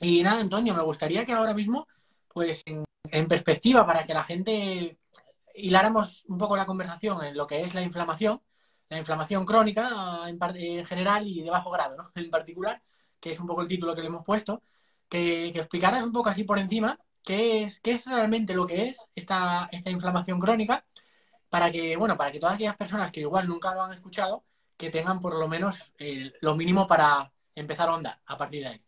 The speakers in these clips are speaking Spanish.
Y nada, Antonio, me gustaría que ahora mismo, pues en, perspectiva, para que la gente hiláramos un poco la conversación en lo que es la inflamación, la inflamación crónica ah, en, general y de bajo grado, En particular, que es un poco el título que le hemos puesto, que, explicaras un poco así por encima qué es, qué es realmente lo que es esta, esta inflamación crónica para que, bueno, para que todas aquellas personas que igual nunca lo han escuchado, que tengan por lo menos lo mínimo para empezar a onda a partir de ahí.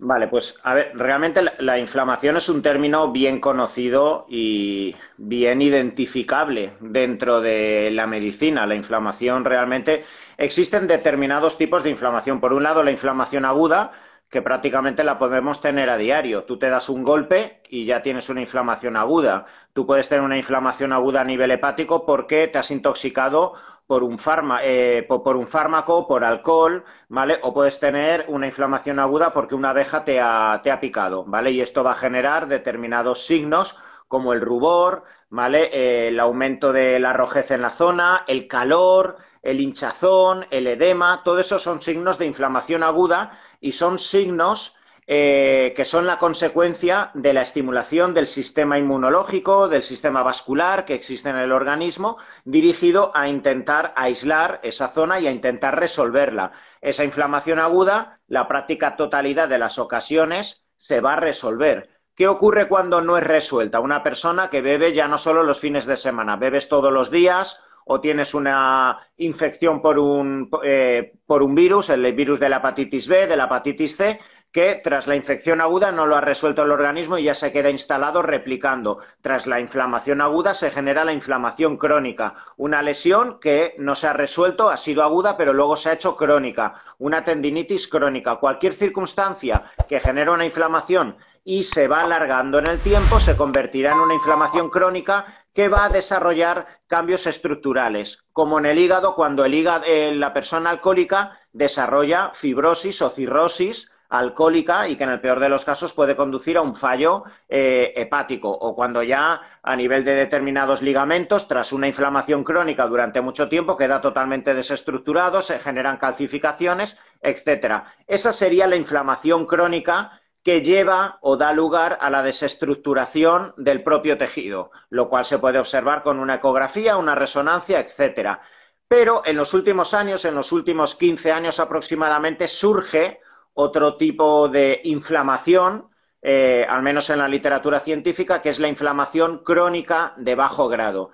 Vale, pues a ver, realmente la, inflamación es un término bien conocido y bien identificable dentro de la medicina. La inflamación realmente existen determinados tipos de inflamación. Por un lado, la inflamación aguda, que prácticamente la podemos tener a diario. Tú te das un golpe y ya tienes una inflamación aguda. Tú puedes tener una inflamación aguda a nivel hepático porque te has intoxicado por un, eh, por, fármaco, por alcohol, ¿vale? O puedes tener una inflamación aguda porque una abeja te ha, te ha picado, ¿vale? Y esto va a generar determinados signos como el rubor, ¿vale? Eh, el aumento de la rojez en la zona, el calor, el hinchazón, el edema, todo eso son signos de inflamación aguda y son signos eh, que son la consecuencia de la estimulación del sistema inmunológico, del sistema vascular que existe en el organismo, dirigido a intentar aislar esa zona y a intentar resolverla. Esa inflamación aguda, la práctica totalidad de las ocasiones, se va a resolver. ¿Qué ocurre cuando no es resuelta? Una persona que bebe ya no solo los fines de semana, bebes todos los días o tienes una infección por un, eh, por un virus, el virus de la hepatitis B, de la hepatitis C, que tras la infección aguda no lo ha resuelto el organismo y ya se queda instalado replicando. Tras la inflamación aguda se genera la inflamación crónica, una lesión que no se ha resuelto, ha sido aguda, pero luego se ha hecho crónica, una tendinitis crónica, cualquier circunstancia que genere una inflamación y se va alargando en el tiempo, se convertirá en una inflamación crónica que va a desarrollar cambios estructurales, como en el hígado, cuando eh, la persona alcohólica desarrolla fibrosis o cirrosis, alcohólica y que en el peor de los casos puede conducir a un fallo eh, hepático o cuando ya a nivel de determinados ligamentos, tras una inflamación crónica durante mucho tiempo, queda totalmente desestructurado, se generan calcificaciones, etcétera. Esa sería la inflamación crónica que lleva o da lugar a la desestructuración del propio tejido, lo cual se puede observar con una ecografía, una resonancia, etcétera. Pero en los últimos años, en los últimos 15 años aproximadamente, surge otro tipo de inflamación, eh, al menos en la literatura científica, que es la inflamación crónica de bajo grado.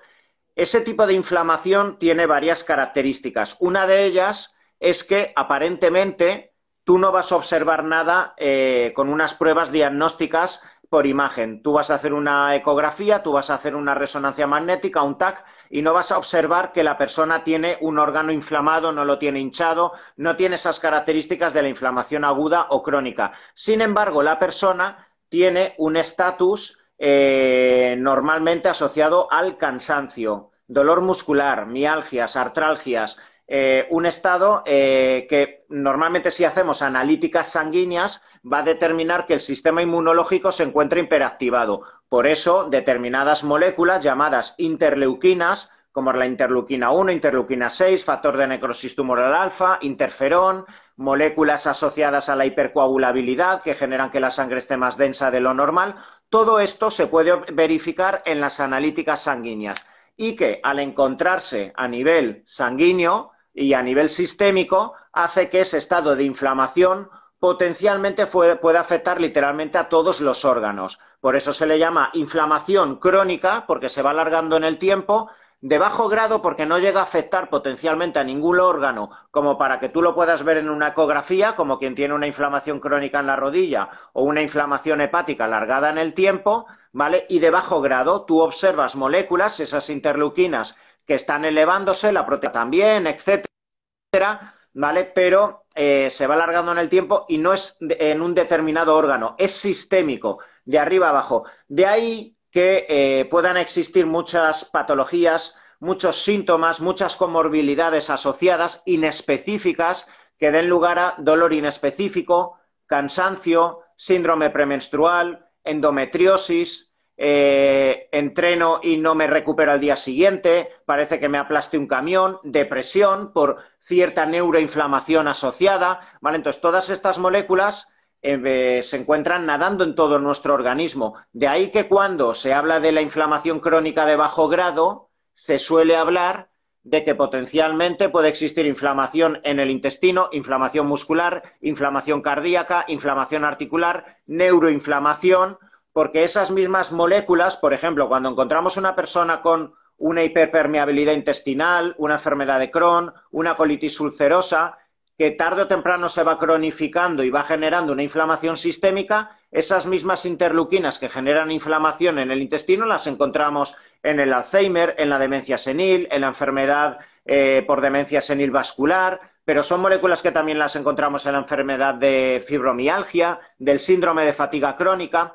Ese tipo de inflamación tiene varias características. Una de ellas es que aparentemente tú no vas a observar nada eh, con unas pruebas diagnósticas por imagen. Tú vas a hacer una ecografía, tú vas a hacer una resonancia magnética, un TAC, y no vas a observar que la persona tiene un órgano inflamado, no lo tiene hinchado, no tiene esas características de la inflamación aguda o crónica. Sin embargo, la persona tiene un estatus eh, normalmente asociado al cansancio, dolor muscular, mialgias, artralgias, eh, un estado eh, que normalmente si hacemos analíticas sanguíneas va a determinar que el sistema inmunológico se encuentra hiperactivado. Por eso, determinadas moléculas llamadas interleuquinas, como la interleuquina 1, interleuquina 6, factor de necrosis tumoral alfa, interferón, moléculas asociadas a la hipercoagulabilidad que generan que la sangre esté más densa de lo normal, todo esto se puede verificar en las analíticas sanguíneas y que al encontrarse a nivel sanguíneo y a nivel sistémico hace que ese estado de inflamación potencialmente pueda afectar literalmente a todos los órganos. Por eso se le llama inflamación crónica, porque se va alargando en el tiempo, de bajo grado porque no llega a afectar potencialmente a ningún órgano, como para que tú lo puedas ver en una ecografía, como quien tiene una inflamación crónica en la rodilla o una inflamación hepática alargada en el tiempo, ¿vale? Y de bajo grado tú observas moléculas, esas interleuquinas que están elevándose, la proteína también, etcétera, ¿vale? Pero eh, se va alargando en el tiempo y no es en un determinado órgano, es sistémico, de arriba abajo. De ahí que eh, puedan existir muchas patologías, muchos síntomas, muchas comorbilidades asociadas inespecíficas que den lugar a dolor inespecífico, cansancio, síndrome premenstrual, endometriosis, eh, entreno y no me recupero al día siguiente, parece que me aplaste un camión, depresión por cierta neuroinflamación asociada, ¿vale? Entonces, todas estas moléculas eh, se encuentran nadando en todo nuestro organismo. De ahí que cuando se habla de la inflamación crónica de bajo grado, se suele hablar de que potencialmente puede existir inflamación en el intestino, inflamación muscular, inflamación cardíaca, inflamación articular, neuroinflamación, porque esas mismas moléculas, por ejemplo, cuando encontramos una persona con una hiperpermeabilidad intestinal, una enfermedad de Crohn, una colitis ulcerosa, que tarde o temprano se va cronificando y va generando una inflamación sistémica, esas mismas interleuquinas que generan inflamación en el intestino las encontramos en el Alzheimer, en la demencia senil, en la enfermedad eh, por demencia senil vascular, pero son moléculas que también las encontramos en la enfermedad de fibromialgia, del síndrome de fatiga crónica.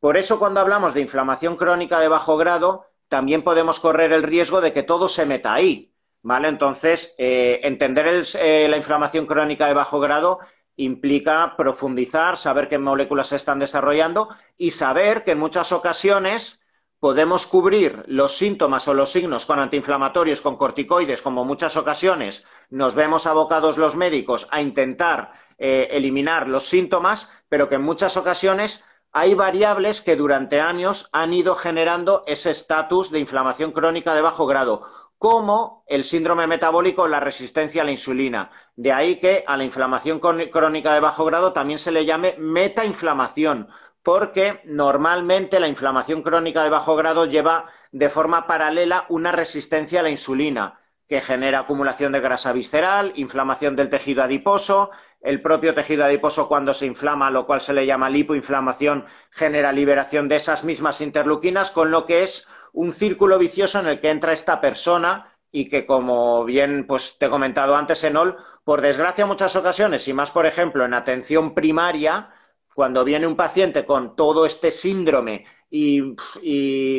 Por eso cuando hablamos de inflamación crónica de bajo grado, también podemos correr el riesgo de que todo se meta ahí. ¿Vale? Entonces, eh, entender eh, la inflamación crónica de bajo grado implica profundizar, saber qué moléculas se están desarrollando y saber que en muchas ocasiones podemos cubrir los síntomas o los signos con antiinflamatorios, con corticoides, como muchas ocasiones nos vemos abocados los médicos a intentar eh, eliminar los síntomas, pero que en muchas ocasiones hay variables que durante años han ido generando ese estatus de inflamación crónica de bajo grado, como el síndrome metabólico, o la resistencia a la insulina. De ahí que a la inflamación crónica de bajo grado también se le llame metainflamación, porque normalmente la inflamación crónica de bajo grado lleva de forma paralela una resistencia a la insulina, que genera acumulación de grasa visceral, inflamación del tejido adiposo, el propio tejido adiposo cuando se inflama, lo cual se le llama lipoinflamación, genera liberación de esas mismas interleuquinas, con lo que es un círculo vicioso en el que entra esta persona y que, como bien pues, te he comentado antes, Enol, por desgracia en muchas ocasiones, y más, por ejemplo, en atención primaria, cuando viene un paciente con todo este síndrome y,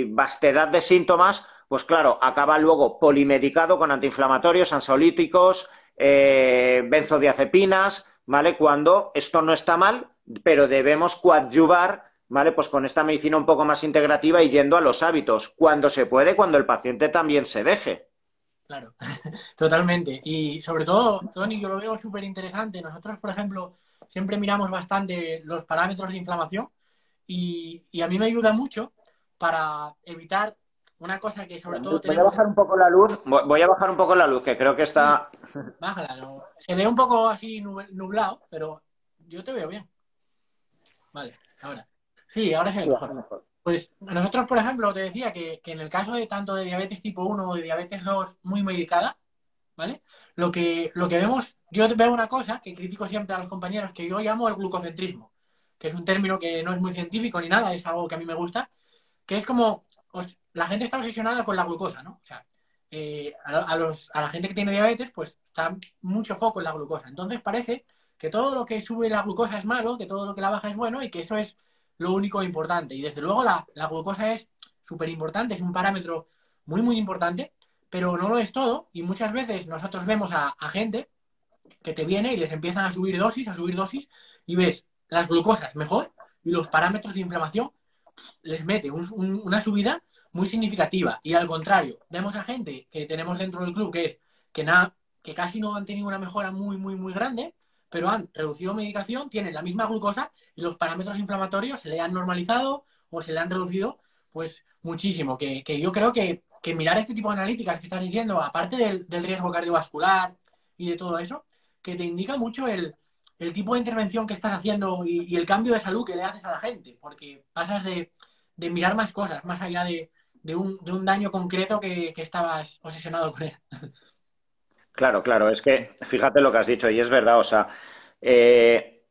vastedad de síntomas, pues claro, acaba luego polimedicado con antiinflamatorios, ansolíticos eh, benzodiazepinas ¿vale? Cuando esto no está mal, pero debemos coadyuvar, ¿vale? Pues con esta medicina un poco más integrativa y yendo a los hábitos, cuando se puede, cuando el paciente también se deje. Claro, totalmente. Y sobre todo, Tony, yo lo veo súper interesante. Nosotros, por ejemplo, siempre miramos bastante los parámetros de inflamación y, y a mí me ayuda mucho para evitar una cosa que sobre todo... Voy a bajar un poco la luz, voy a bajar un poco la luz, que creo que está... Bájala, no. se ve un poco así nublado, pero yo te veo bien. Vale, ahora. Sí, ahora se ve mejor. Pues nosotros, por ejemplo, te decía que, en el caso de tanto de diabetes tipo 1 o de diabetes 2 muy medicada, ¿vale? Lo que, lo que vemos, yo veo una cosa que critico siempre a los compañeros, que yo llamo el glucocentrismo, que es un término que no es muy científico ni nada, es algo que a mí me gusta, que es como la gente está obsesionada con la glucosa, ¿no? O sea, eh, a, la gente que tiene diabetes, pues está mucho foco en la glucosa. Entonces parece que todo lo que sube la glucosa es malo, que todo lo que la baja es bueno y que eso es lo único importante. Y desde luego la, glucosa es súper importante, es un parámetro muy, muy importante, pero no lo es todo. Y muchas veces nosotros vemos a, a gente que te viene y les empiezan a subir dosis, a subir dosis, y ves las glucosas mejor y los parámetros de inflamación les mete una subida muy significativa. Y al contrario, vemos a gente que tenemos dentro del club que es que, casi no han tenido una mejora muy, muy, muy grande, pero han reducido medicación, tienen la misma glucosa y los parámetros inflamatorios se le han normalizado o se le han reducido pues muchísimo. Que, yo creo que, mirar este tipo de analíticas que estás diciendo, aparte del riesgo cardiovascular y de todo eso, que te indica mucho el, el tipo de intervención que estás haciendo y, el cambio de salud que le haces a la gente, porque pasas de, mirar más cosas, más allá de, un, daño concreto que, estabas obsesionado con él. Claro, claro, es que fíjate lo que has dicho y es verdad, o sea, eh,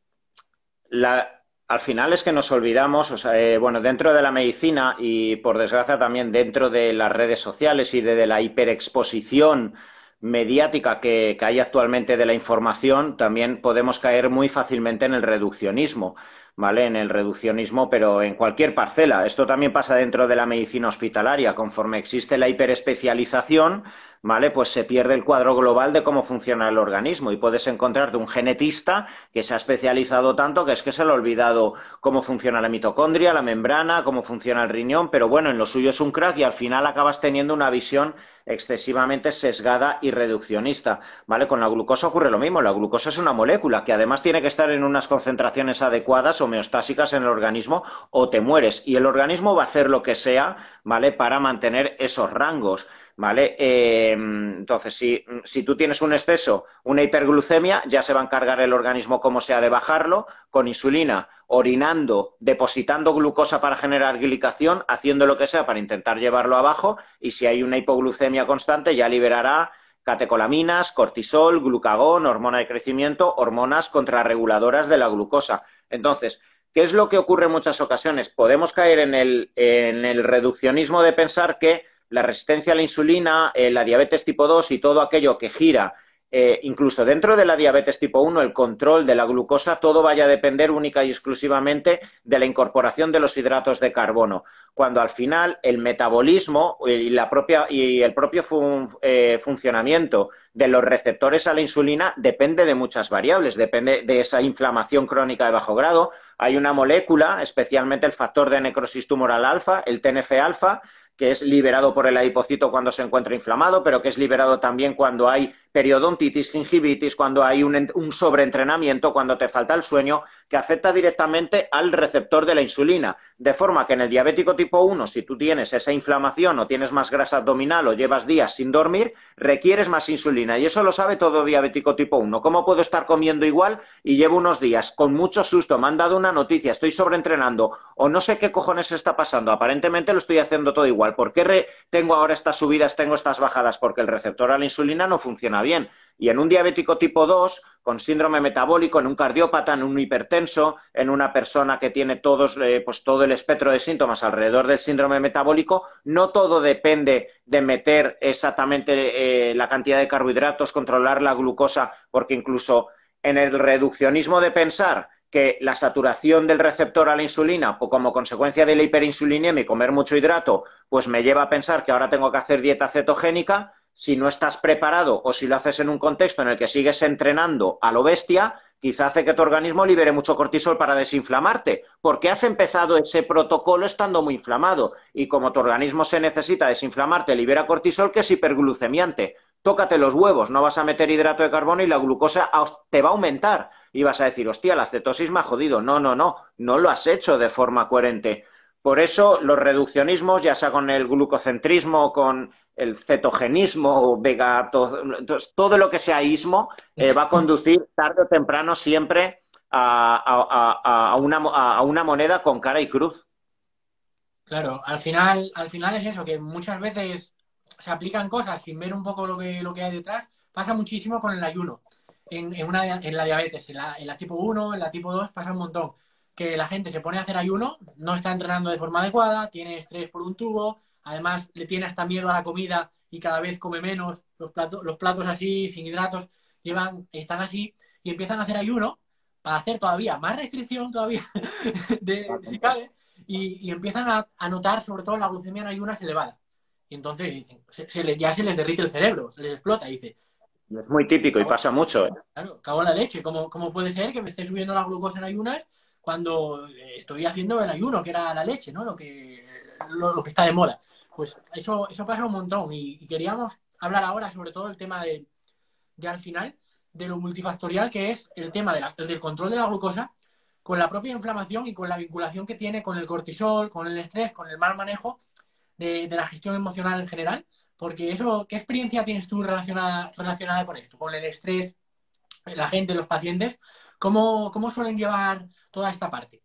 al final es que nos olvidamos, o sea, eh, bueno, dentro de la medicina y por desgracia también dentro de las redes sociales y de la hiperexposición, mediática que, hay actualmente de la información, también podemos caer muy fácilmente en el reduccionismo. ¿vale? En el reduccionismo, pero en cualquier parcela. Esto también pasa dentro de la medicina hospitalaria. Conforme existe la hiperespecialización, ¿vale? Pues se pierde el cuadro global de cómo funciona el organismo y puedes encontrarte un genetista que se ha especializado tanto que es que se le ha olvidado cómo funciona la mitocondria, la membrana, cómo funciona el riñón, pero bueno, en lo suyo es un crack y al final acabas teniendo una visión excesivamente sesgada y reduccionista, ¿vale? Con la glucosa ocurre lo mismo, la glucosa es una molécula que además tiene que estar en unas concentraciones adecuadas homeostásicas en el organismo o te mueres. Y el organismo va a hacer lo que sea, ¿vale? Para mantener esos rangos, ¿vale? Eh, entonces, si, si tú tienes un exceso, una hiperglucemia, ya se va a encargar el organismo como sea de bajarlo con insulina, orinando, depositando glucosa para generar glicación, haciendo lo que sea para intentar llevarlo abajo y si hay una hipoglucemia constante ya liberará catecolaminas, cortisol, glucagón, hormona de crecimiento, hormonas contrarreguladoras de la glucosa. Entonces, ¿qué es lo que ocurre en muchas ocasiones? Podemos caer en el, reduccionismo de pensar que la resistencia a la insulina, eh, la diabetes tipo 2 y todo aquello que gira eh, incluso dentro de la diabetes tipo 1, el control de la glucosa, todo vaya a depender única y exclusivamente de la incorporación de los hidratos de carbono, cuando al final el metabolismo y, el propio eh, funcionamiento de los receptores a la insulina depende de muchas variables, depende de esa inflamación crónica de bajo grado. Hay una molécula, especialmente el factor de necrosis tumoral alfa, el TNF-alfa, que es liberado por el adipocito cuando se encuentra inflamado, pero que es liberado también cuando hay periodontitis, gingivitis, cuando hay un, sobreentrenamiento, cuando te falta el sueño, que afecta directamente al receptor de la insulina. De forma que en el diabético tipo 1, si tú tienes esa inflamación o tienes más grasa abdominal o llevas días sin dormir, requieres más insulina. Y eso lo sabe todo diabético tipo 1. ¿Cómo puedo estar comiendo igual y llevo unos días con mucho susto? Me han dado una noticia, estoy sobreentrenando o no sé qué cojones está pasando. Aparentemente lo estoy haciendo todo igual. ¿Por qué tengo ahora estas subidas, tengo estas bajadas? Porque el receptor a la insulina no funciona bien. Y en un diabético tipo 2, con síndrome metabólico, en un cardiópata, en un hipertenso, en una persona que tiene todos, eh, pues todo el espectro de síntomas alrededor del síndrome metabólico, no todo depende de meter exactamente eh, la cantidad de carbohidratos, controlar la glucosa, porque incluso en el reduccionismo de pensar que la saturación del receptor a la insulina, o como consecuencia de la hiperinsulinemia y comer mucho hidrato, pues me lleva a pensar que ahora tengo que hacer dieta cetogénica, si no estás preparado o si lo haces en un contexto en el que sigues entrenando a lo bestia, quizá hace que tu organismo libere mucho cortisol para desinflamarte, porque has empezado ese protocolo estando muy inflamado. Y como tu organismo se necesita desinflamarte, libera cortisol que es hiperglucemiante. Tócate los huevos, no vas a meter hidrato de carbono y la glucosa te va a aumentar. Y vas a decir, hostia, la cetosis me ha jodido. No, no, no, no lo has hecho de forma coherente. Por eso los reduccionismos, ya sea con el glucocentrismo, con el cetogenismo, todo, lo que sea ismo, eh, va a conducir tarde o temprano siempre a, una, moneda con cara y cruz. Claro, al final, al final es eso, que muchas veces se aplican cosas sin ver un poco lo que, lo que hay detrás. Pasa muchísimo con el ayuno, en, la diabetes, en la, en la tipo 1, en la tipo 2 pasa un montón que la gente se pone a hacer ayuno, no está entrenando de forma adecuada, tiene estrés por un tubo, además le tiene hasta miedo a la comida y cada vez come menos, los platos, los platos así, sin hidratos, llevan, están así, y empiezan a hacer ayuno para hacer todavía más restricción todavía, de, si cabe, y, empiezan a, notar sobre todo la glucemia en ayunas elevada. Y entonces dicen, ya se les derrite el cerebro, se les explota, dice, es muy típico y pasa mucho. ¿eh? Claro, cago en la leche. como ¿Cómo, puede ser que me esté subiendo la glucosa en ayunas cuando eh, estoy haciendo el ayuno, que era la leche, ¿no? Lo que, lo, que está de moda. Pues eso, eso pasa un montón y, queríamos hablar ahora sobre todo el tema de, de, al final, de lo multifactorial que es el tema del control de la glucosa con la propia inflamación y con la vinculación que tiene con el cortisol, con el estrés, con el mal manejo de, de la gestión emocional en general. Porque eso, ¿qué experiencia tienes tú relacionada, relacionada con esto? Con el estrés, la gente, los pacientes, ¿Cómo, suelen llevar toda esta parte?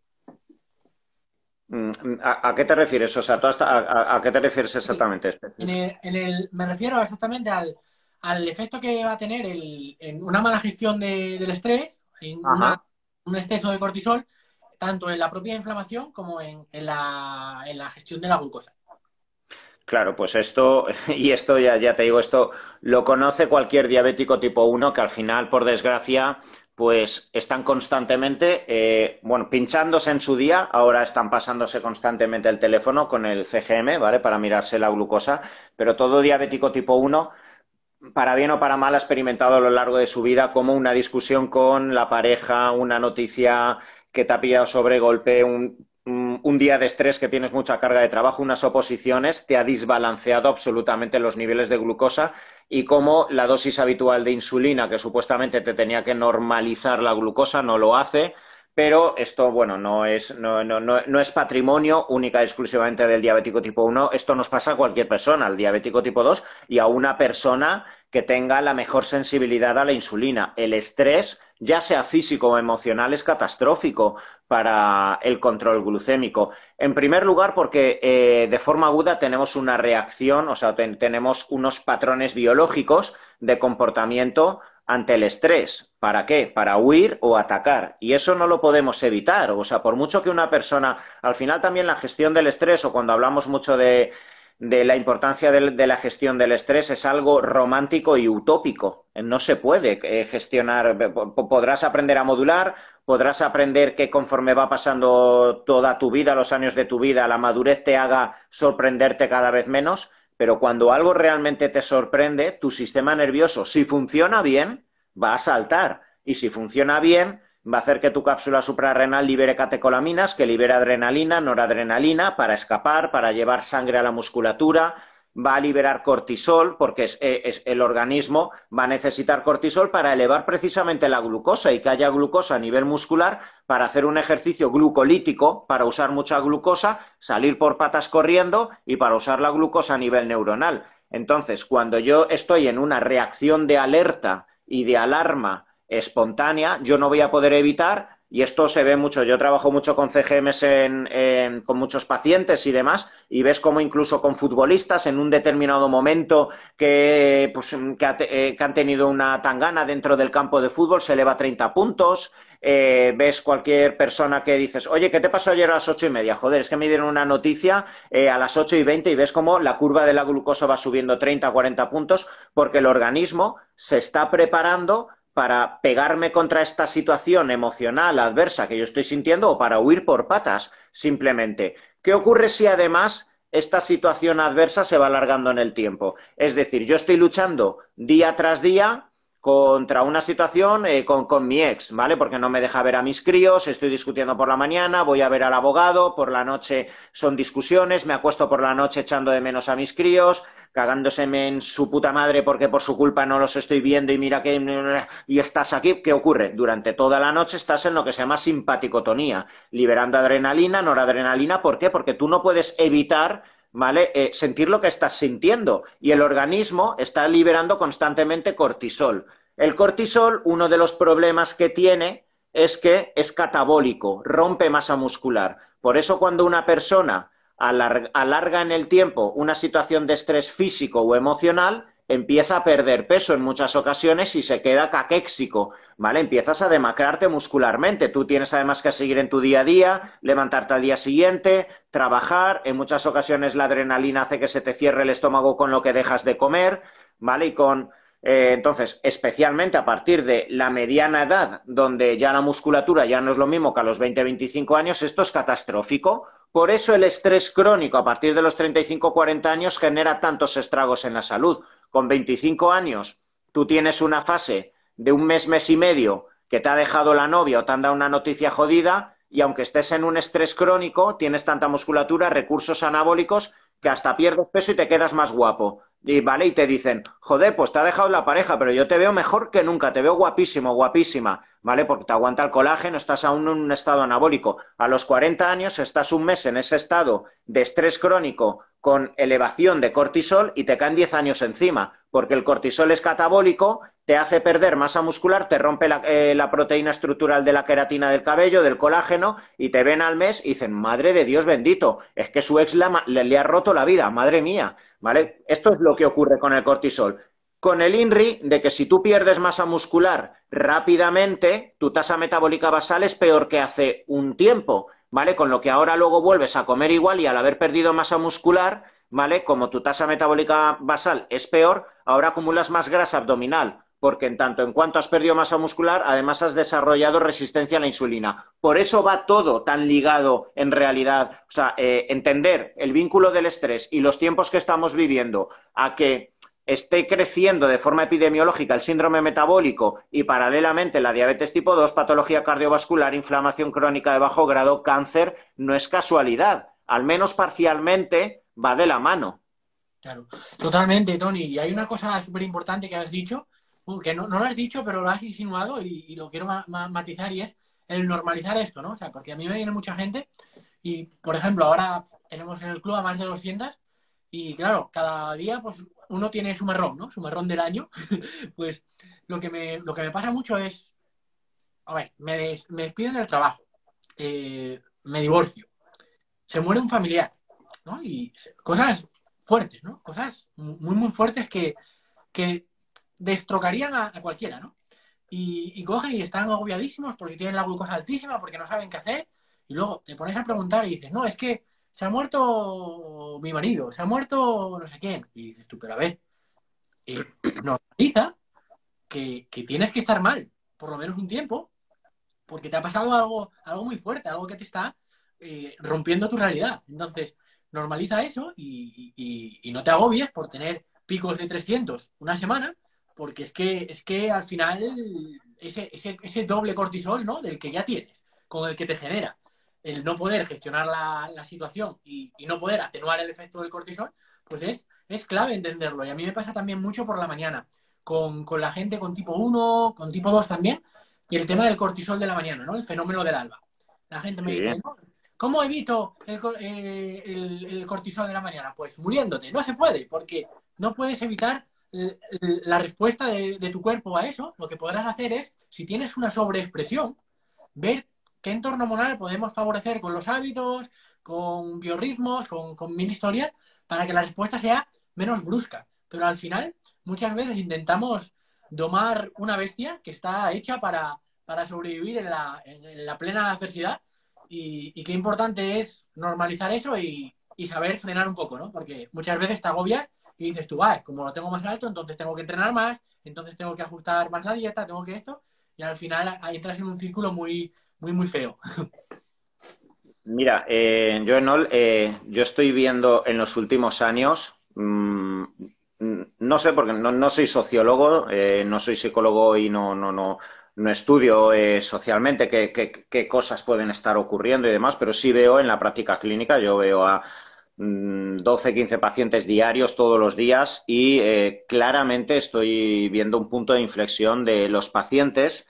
Mm, ¿A, qué te refieres? O sea, a, qué te refieres exactamente? En me refiero exactamente al, efecto que va a tener en una mala gestión del estrés, en un exceso de cortisol, tanto en la propia inflamación como en, la, gestión de la glucosa. Claro, pues esto, y esto ya, ya te digo, esto lo conoce cualquier diabético tipo 1 que al final, por desgracia, pues están constantemente, eh, bueno, pinchándose en su día, ahora están pasándose constantemente el teléfono con el CGM, ¿vale? Para mirarse la glucosa, pero todo diabético tipo 1, para bien o para mal, ha experimentado a lo largo de su vida como una discusión con la pareja, una noticia que te ha pillado sobre golpe, un, un, día de estrés que tienes mucha carga de trabajo, unas oposiciones, te ha desbalanceado absolutamente los niveles de glucosa y como la dosis habitual de insulina, que supuestamente te tenía que normalizar la glucosa, no lo hace. Pero esto, bueno, no es, no es patrimonio única y exclusivamente del diabético tipo 1. Esto nos pasa a cualquier persona, al diabético tipo 2 y a una persona que tenga la mejor sensibilidad a la insulina. El estrés ya sea físico o emocional, es catastrófico para el control glucémico. En primer lugar, porque eh, de forma aguda tenemos una reacción, o sea, tenemos unos patrones biológicos de comportamiento ante el estrés. ¿Para qué? Para huir o atacar. Y eso no lo podemos evitar. O sea, por mucho que una persona, al final también la gestión del estrés o cuando hablamos mucho de de la importancia de, la gestión del estrés es algo romántico y utópico. No se puede eh, gestionar, eh, podrás aprender a modular, podrás aprender que conforme va pasando toda tu vida, los años de tu vida, la madurez te haga sorprenderte cada vez menos, pero cuando algo realmente te sorprende, tu sistema nervioso, si funciona bien, va a saltar. Y si funciona bien, va a hacer que tu cápsula suprarrenal libere catecolaminas, que libere adrenalina, noradrenalina, para escapar, para llevar sangre a la musculatura, va a liberar cortisol, porque eh, el organismo va a necesitar cortisol para elevar precisamente la glucosa y que haya glucosa a nivel muscular para hacer un ejercicio glucolítico, para usar mucha glucosa, salir por patas corriendo y para usar la glucosa a nivel neuronal. Entonces, cuando yo estoy en una reacción de alerta y de alarma espontánea, yo no voy a poder evitar, y esto se ve mucho, yo trabajo mucho con CGMs con muchos pacientes y demás, y ves cómo incluso con futbolistas en un determinado momento que, pues, eh, han tenido una tangana dentro del campo de fútbol se eleva 30 puntos, eh, ves cualquier persona que dices, oye, ¿qué te pasó ayer a las ocho y media? Joder, es que me dieron una noticia eh, a las ocho y veinte y ves cómo la curva de la glucosa va subiendo 30, 40 puntos, porque el organismo se está preparando para pegarme contra esta situación emocional adversa que yo estoy sintiendo o para huir por patas, simplemente. ¿Qué ocurre si además esta situación adversa se va alargando en el tiempo? Es decir, yo estoy luchando día tras día contra una situación eh, con, con, mi ex, ¿vale? Porque no me deja ver a mis críos, estoy discutiendo por la mañana, voy a ver al abogado, por la noche son discusiones, me acuesto por la noche echando de menos a mis críos, cagándoseme en su puta madre porque por su culpa no los estoy viendo y mira que... y estás aquí, ¿qué ocurre? Durante toda la noche estás en lo que se llama simpaticotonía, liberando adrenalina, noradrenalina, ¿por qué? Porque tú no puedes evitar ¿vale? Eh, sentir lo que estás sintiendo. Y el organismo está liberando constantemente cortisol. El cortisol, uno de los problemas que tiene es que es catabólico, rompe masa muscular. Por eso cuando una persona alarga en el tiempo una situación de estrés físico o emocional, empieza a perder peso en muchas ocasiones y se queda caquéxico, ¿vale? Empiezas a demacrarte muscularmente. Tú tienes además que seguir en tu día a día, levantarte al día siguiente, trabajar. En muchas ocasiones la adrenalina hace que se te cierre el estómago con lo que dejas de comer, ¿vale? Y con. Eh, entonces, especialmente a partir de la mediana edad, donde ya la musculatura ya no es lo mismo que a los 20-25 años, esto es catastrófico. Por eso el estrés crónico a partir de los 35-40 años genera tantos estragos en la salud, con 25 años tú tienes una fase de un mes, mes y medio que te ha dejado la novia o te han dado una noticia jodida y aunque estés en un estrés crónico, tienes tanta musculatura, recursos anabólicos que hasta pierdes peso y te quedas más guapo. Y vale, y te dicen, joder, pues te ha dejado la pareja, pero yo te veo mejor que nunca, te veo guapísimo, guapísima. ¿vale? Porque te aguanta el colágeno, estás aún en un estado anabólico. A los 40 años estás un mes en ese estado de estrés crónico con elevación de cortisol y te caen 10 años encima, porque el cortisol es catabólico, te hace perder masa muscular, te rompe eh, la, proteína estructural de la queratina del cabello, del colágeno, y te ven al mes y dicen, madre de Dios bendito, es que su ex le, le ha roto la vida, madre mía, ¿vale? Esto es lo que ocurre con el cortisol con el INRI de que si tú pierdes masa muscular rápidamente, tu tasa metabólica basal es peor que hace un tiempo, ¿vale? Con lo que ahora luego vuelves a comer igual y al haber perdido masa muscular, ¿vale? Como tu tasa metabólica basal es peor, ahora acumulas más grasa abdominal, porque en tanto en cuanto has perdido masa muscular, además has desarrollado resistencia a la insulina. Por eso va todo tan ligado en realidad. O sea, eh, entender el vínculo del estrés y los tiempos que estamos viviendo a que esté creciendo de forma epidemiológica el síndrome metabólico y paralelamente la diabetes tipo 2, patología cardiovascular, inflamación crónica de bajo grado, cáncer, no es casualidad. Al menos parcialmente va de la mano. Claro, totalmente, Tony. Y hay una cosa súper importante que has dicho, uh, que no, no, lo has dicho, pero lo has insinuado y, lo quiero matizar y es el normalizar esto, ¿no? O sea, porque a mí me viene mucha gente y, por ejemplo, ahora tenemos en el club a más de 200 y, claro, cada día pues uno tiene su marrón, ¿no? Su marrón del año. pues lo que, me, lo que me pasa mucho es, a ver, me, me despiden del trabajo, eh, me divorcio, se muere un familiar, ¿no? Y cosas fuertes, ¿no? Cosas muy, muy fuertes que, destrocarían a, cualquiera, ¿no? Y, y, cogen y están agobiadísimos porque tienen la glucosa altísima, porque no saben qué hacer. Y luego te pones a preguntar y dices, no, es que se ha muerto mi marido, se ha muerto no sé quién. Y dices tú, pero a ver, eh, normaliza que, tienes que estar mal, por lo menos un tiempo, porque te ha pasado algo, algo muy fuerte, algo que te está eh, rompiendo tu realidad. Entonces, normaliza eso y, no te agobies por tener picos de 300 una semana, porque es que, es que al final ese, ese, ese doble cortisol, ¿no? Del que ya tienes, con el que te genera el no poder gestionar la, situación y, no poder atenuar el efecto del cortisol, pues es, es clave entenderlo. Y a mí me pasa también mucho por la mañana, con, la gente con tipo 1, con tipo 2 también, y el tema del cortisol de la mañana, ¿no? El fenómeno del alba. La gente me dice, ¿Cómo evito eh, el, el, cortisol de la mañana? Pues muriéndote. No se puede, porque no puedes evitar la respuesta de, de, tu cuerpo a eso. Lo que podrás hacer es, si tienes una sobreexpresión, ver ¿Qué entorno moral podemos favorecer con los hábitos, con biorritmos, con, con mil historias, para que la respuesta sea menos brusca? Pero al final, muchas veces intentamos domar una bestia que está hecha para, para sobrevivir en la, plena adversidad y, qué importante es normalizar eso y, saber frenar un poco, ¿no? Porque muchas veces te agobias y dices tú, ah, como lo tengo más alto, entonces tengo que entrenar más, entonces tengo que ajustar más la dieta, tengo que esto, y al final entras en un círculo muy, muy, muy feo. Mira, eh, yo, Enol, eh, yo estoy viendo en los últimos años, mm, no sé, porque no, soy sociólogo, eh, no soy psicólogo y no, no, no, no estudio eh, socialmente qué, cosas pueden estar ocurriendo y demás, pero sí veo en la práctica clínica, yo veo a 12, mm, 15 pacientes diarios todos los días y claramente estoy viendo un punto de inflexión de los pacientes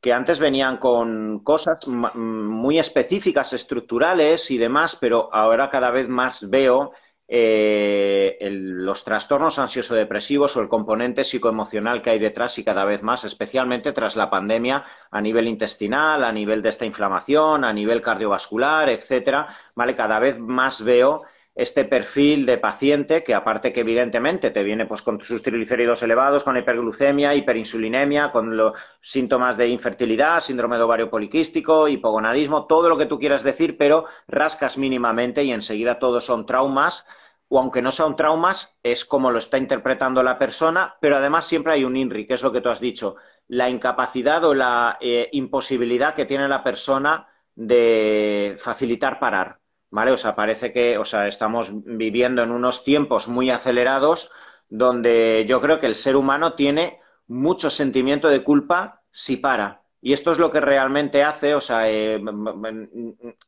que antes venían con cosas muy específicas, estructurales y demás, pero ahora cada vez más veo eh, los trastornos ansioso-depresivos o el componente psicoemocional que hay detrás y cada vez más, especialmente tras la pandemia, a nivel intestinal, a nivel de esta inflamación, a nivel cardiovascular, etcétera, ¿vale? Cada vez más veo este perfil de paciente que aparte que evidentemente te viene pues, con sus triglicéridos elevados, con hiperglucemia, hiperinsulinemia, con los síntomas de infertilidad, síndrome de ovario poliquístico, hipogonadismo, todo lo que tú quieras decir, pero rascas mínimamente y enseguida todos son traumas o aunque no sean traumas, es como lo está interpretando la persona, pero además siempre hay un INRI, que es lo que tú has dicho, la incapacidad o la eh, imposibilidad que tiene la persona de facilitar parar. ¿vale? O sea, parece que, o sea, estamos viviendo en unos tiempos muy acelerados donde yo creo que el ser humano tiene mucho sentimiento de culpa si para. Y esto es lo que realmente hace, o sea, eh,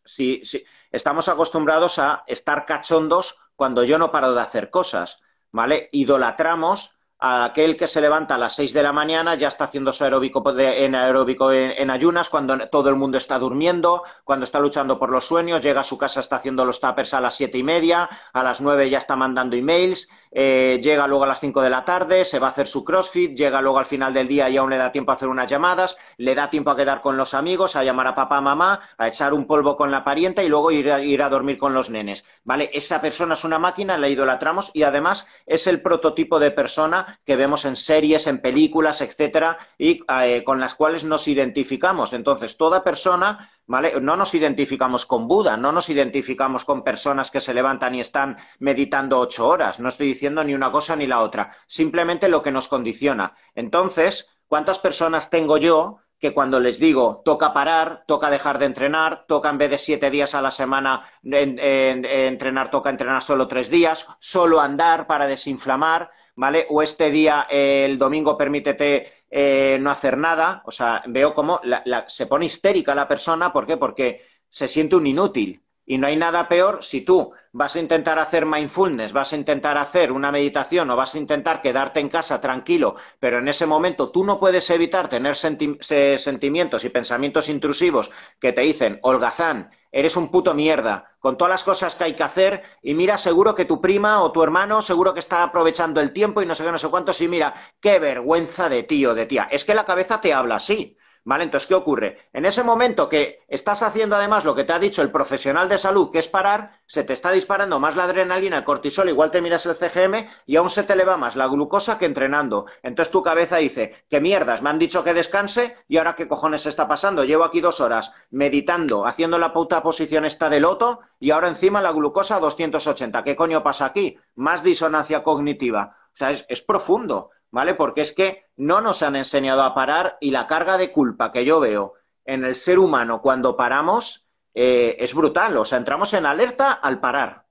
si, si, estamos acostumbrados a estar cachondos cuando yo no paro de hacer cosas, ¿vale? Idolatramos aquel que se levanta a las seis de la mañana ya está haciendo su aeróbico en aeróbico ayunas, cuando todo el mundo está durmiendo, cuando está luchando por los sueños, llega a su casa, está haciendo los tapers a las siete y media, a las nueve ya está mandando emails eh, llega luego a las cinco de la tarde, se va a hacer su CrossFit, llega luego al final del día y aún le da tiempo a hacer unas llamadas, le da tiempo a quedar con los amigos, a llamar a papá, mamá, a echar un polvo con la parienta y luego ir a, ir a dormir con los nenes. ¿Vale? Esa persona es una máquina, la idolatramos y además es el prototipo de persona que vemos en series, en películas, etcétera, y eh, con las cuales nos identificamos. Entonces, toda persona no nos identificamos con Buda, no nos identificamos con personas que se levantan y están meditando ocho horas. No estoy diciendo ni una cosa ni la otra, simplemente lo que nos condiciona. Entonces, ¿cuántas personas tengo yo que cuando les digo toca parar, toca dejar de entrenar, toca en vez de siete días a la semana entrenar, toca entrenar solo tres días, solo andar para desinflamar, ¿vale? O este día, el domingo, permítete eh, no hacer nada. O sea, veo cómo se pone histérica la persona. ¿Por qué? Porque se siente un inútil. Y no hay nada peor si tú vas a intentar hacer mindfulness, vas a intentar hacer una meditación o vas a intentar quedarte en casa tranquilo, pero en ese momento tú no puedes evitar tener sentimientos y pensamientos intrusivos que te dicen, holgazán, eres un puto mierda, con todas las cosas que hay que hacer, y mira, seguro que tu prima o tu hermano seguro que está aprovechando el tiempo y no sé qué, no sé cuántos, y mira, qué vergüenza de tío, de tía. Es que la cabeza te habla así. ¿Vale? Entonces, ¿qué ocurre? En ese momento que estás haciendo además lo que te ha dicho el profesional de salud, que es parar, se te está disparando más la adrenalina, el cortisol, igual te miras el CGM y aún se te eleva más la glucosa que entrenando. Entonces tu cabeza dice, qué mierdas, me han dicho que descanse y ahora qué cojones está pasando. Llevo aquí dos horas meditando, haciendo la puta posición esta del loto y ahora encima la glucosa 280. ¿Qué coño pasa aquí? Más disonancia cognitiva. O sea, es profundo. ¿vale? Porque es que no nos han enseñado a parar y la carga de culpa que yo veo en el ser humano cuando paramos eh, es brutal. O sea, entramos en alerta al parar.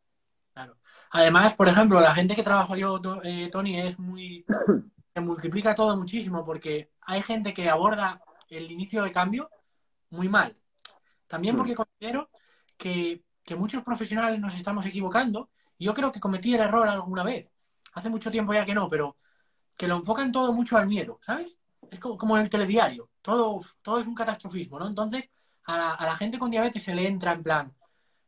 Además, por ejemplo, la gente que trabajo yo, eh, Tony, es muy. se multiplica todo muchísimo porque hay gente que aborda el inicio de cambio muy mal. También mm. porque considero que, que muchos profesionales nos estamos equivocando. Yo creo que cometí el error alguna vez. Hace mucho tiempo ya que no, pero que lo enfocan todo mucho al miedo, ¿sabes? Es como, en el telediario, todo, todo es un catastrofismo, ¿no? Entonces, a la, gente con diabetes se le entra en plan,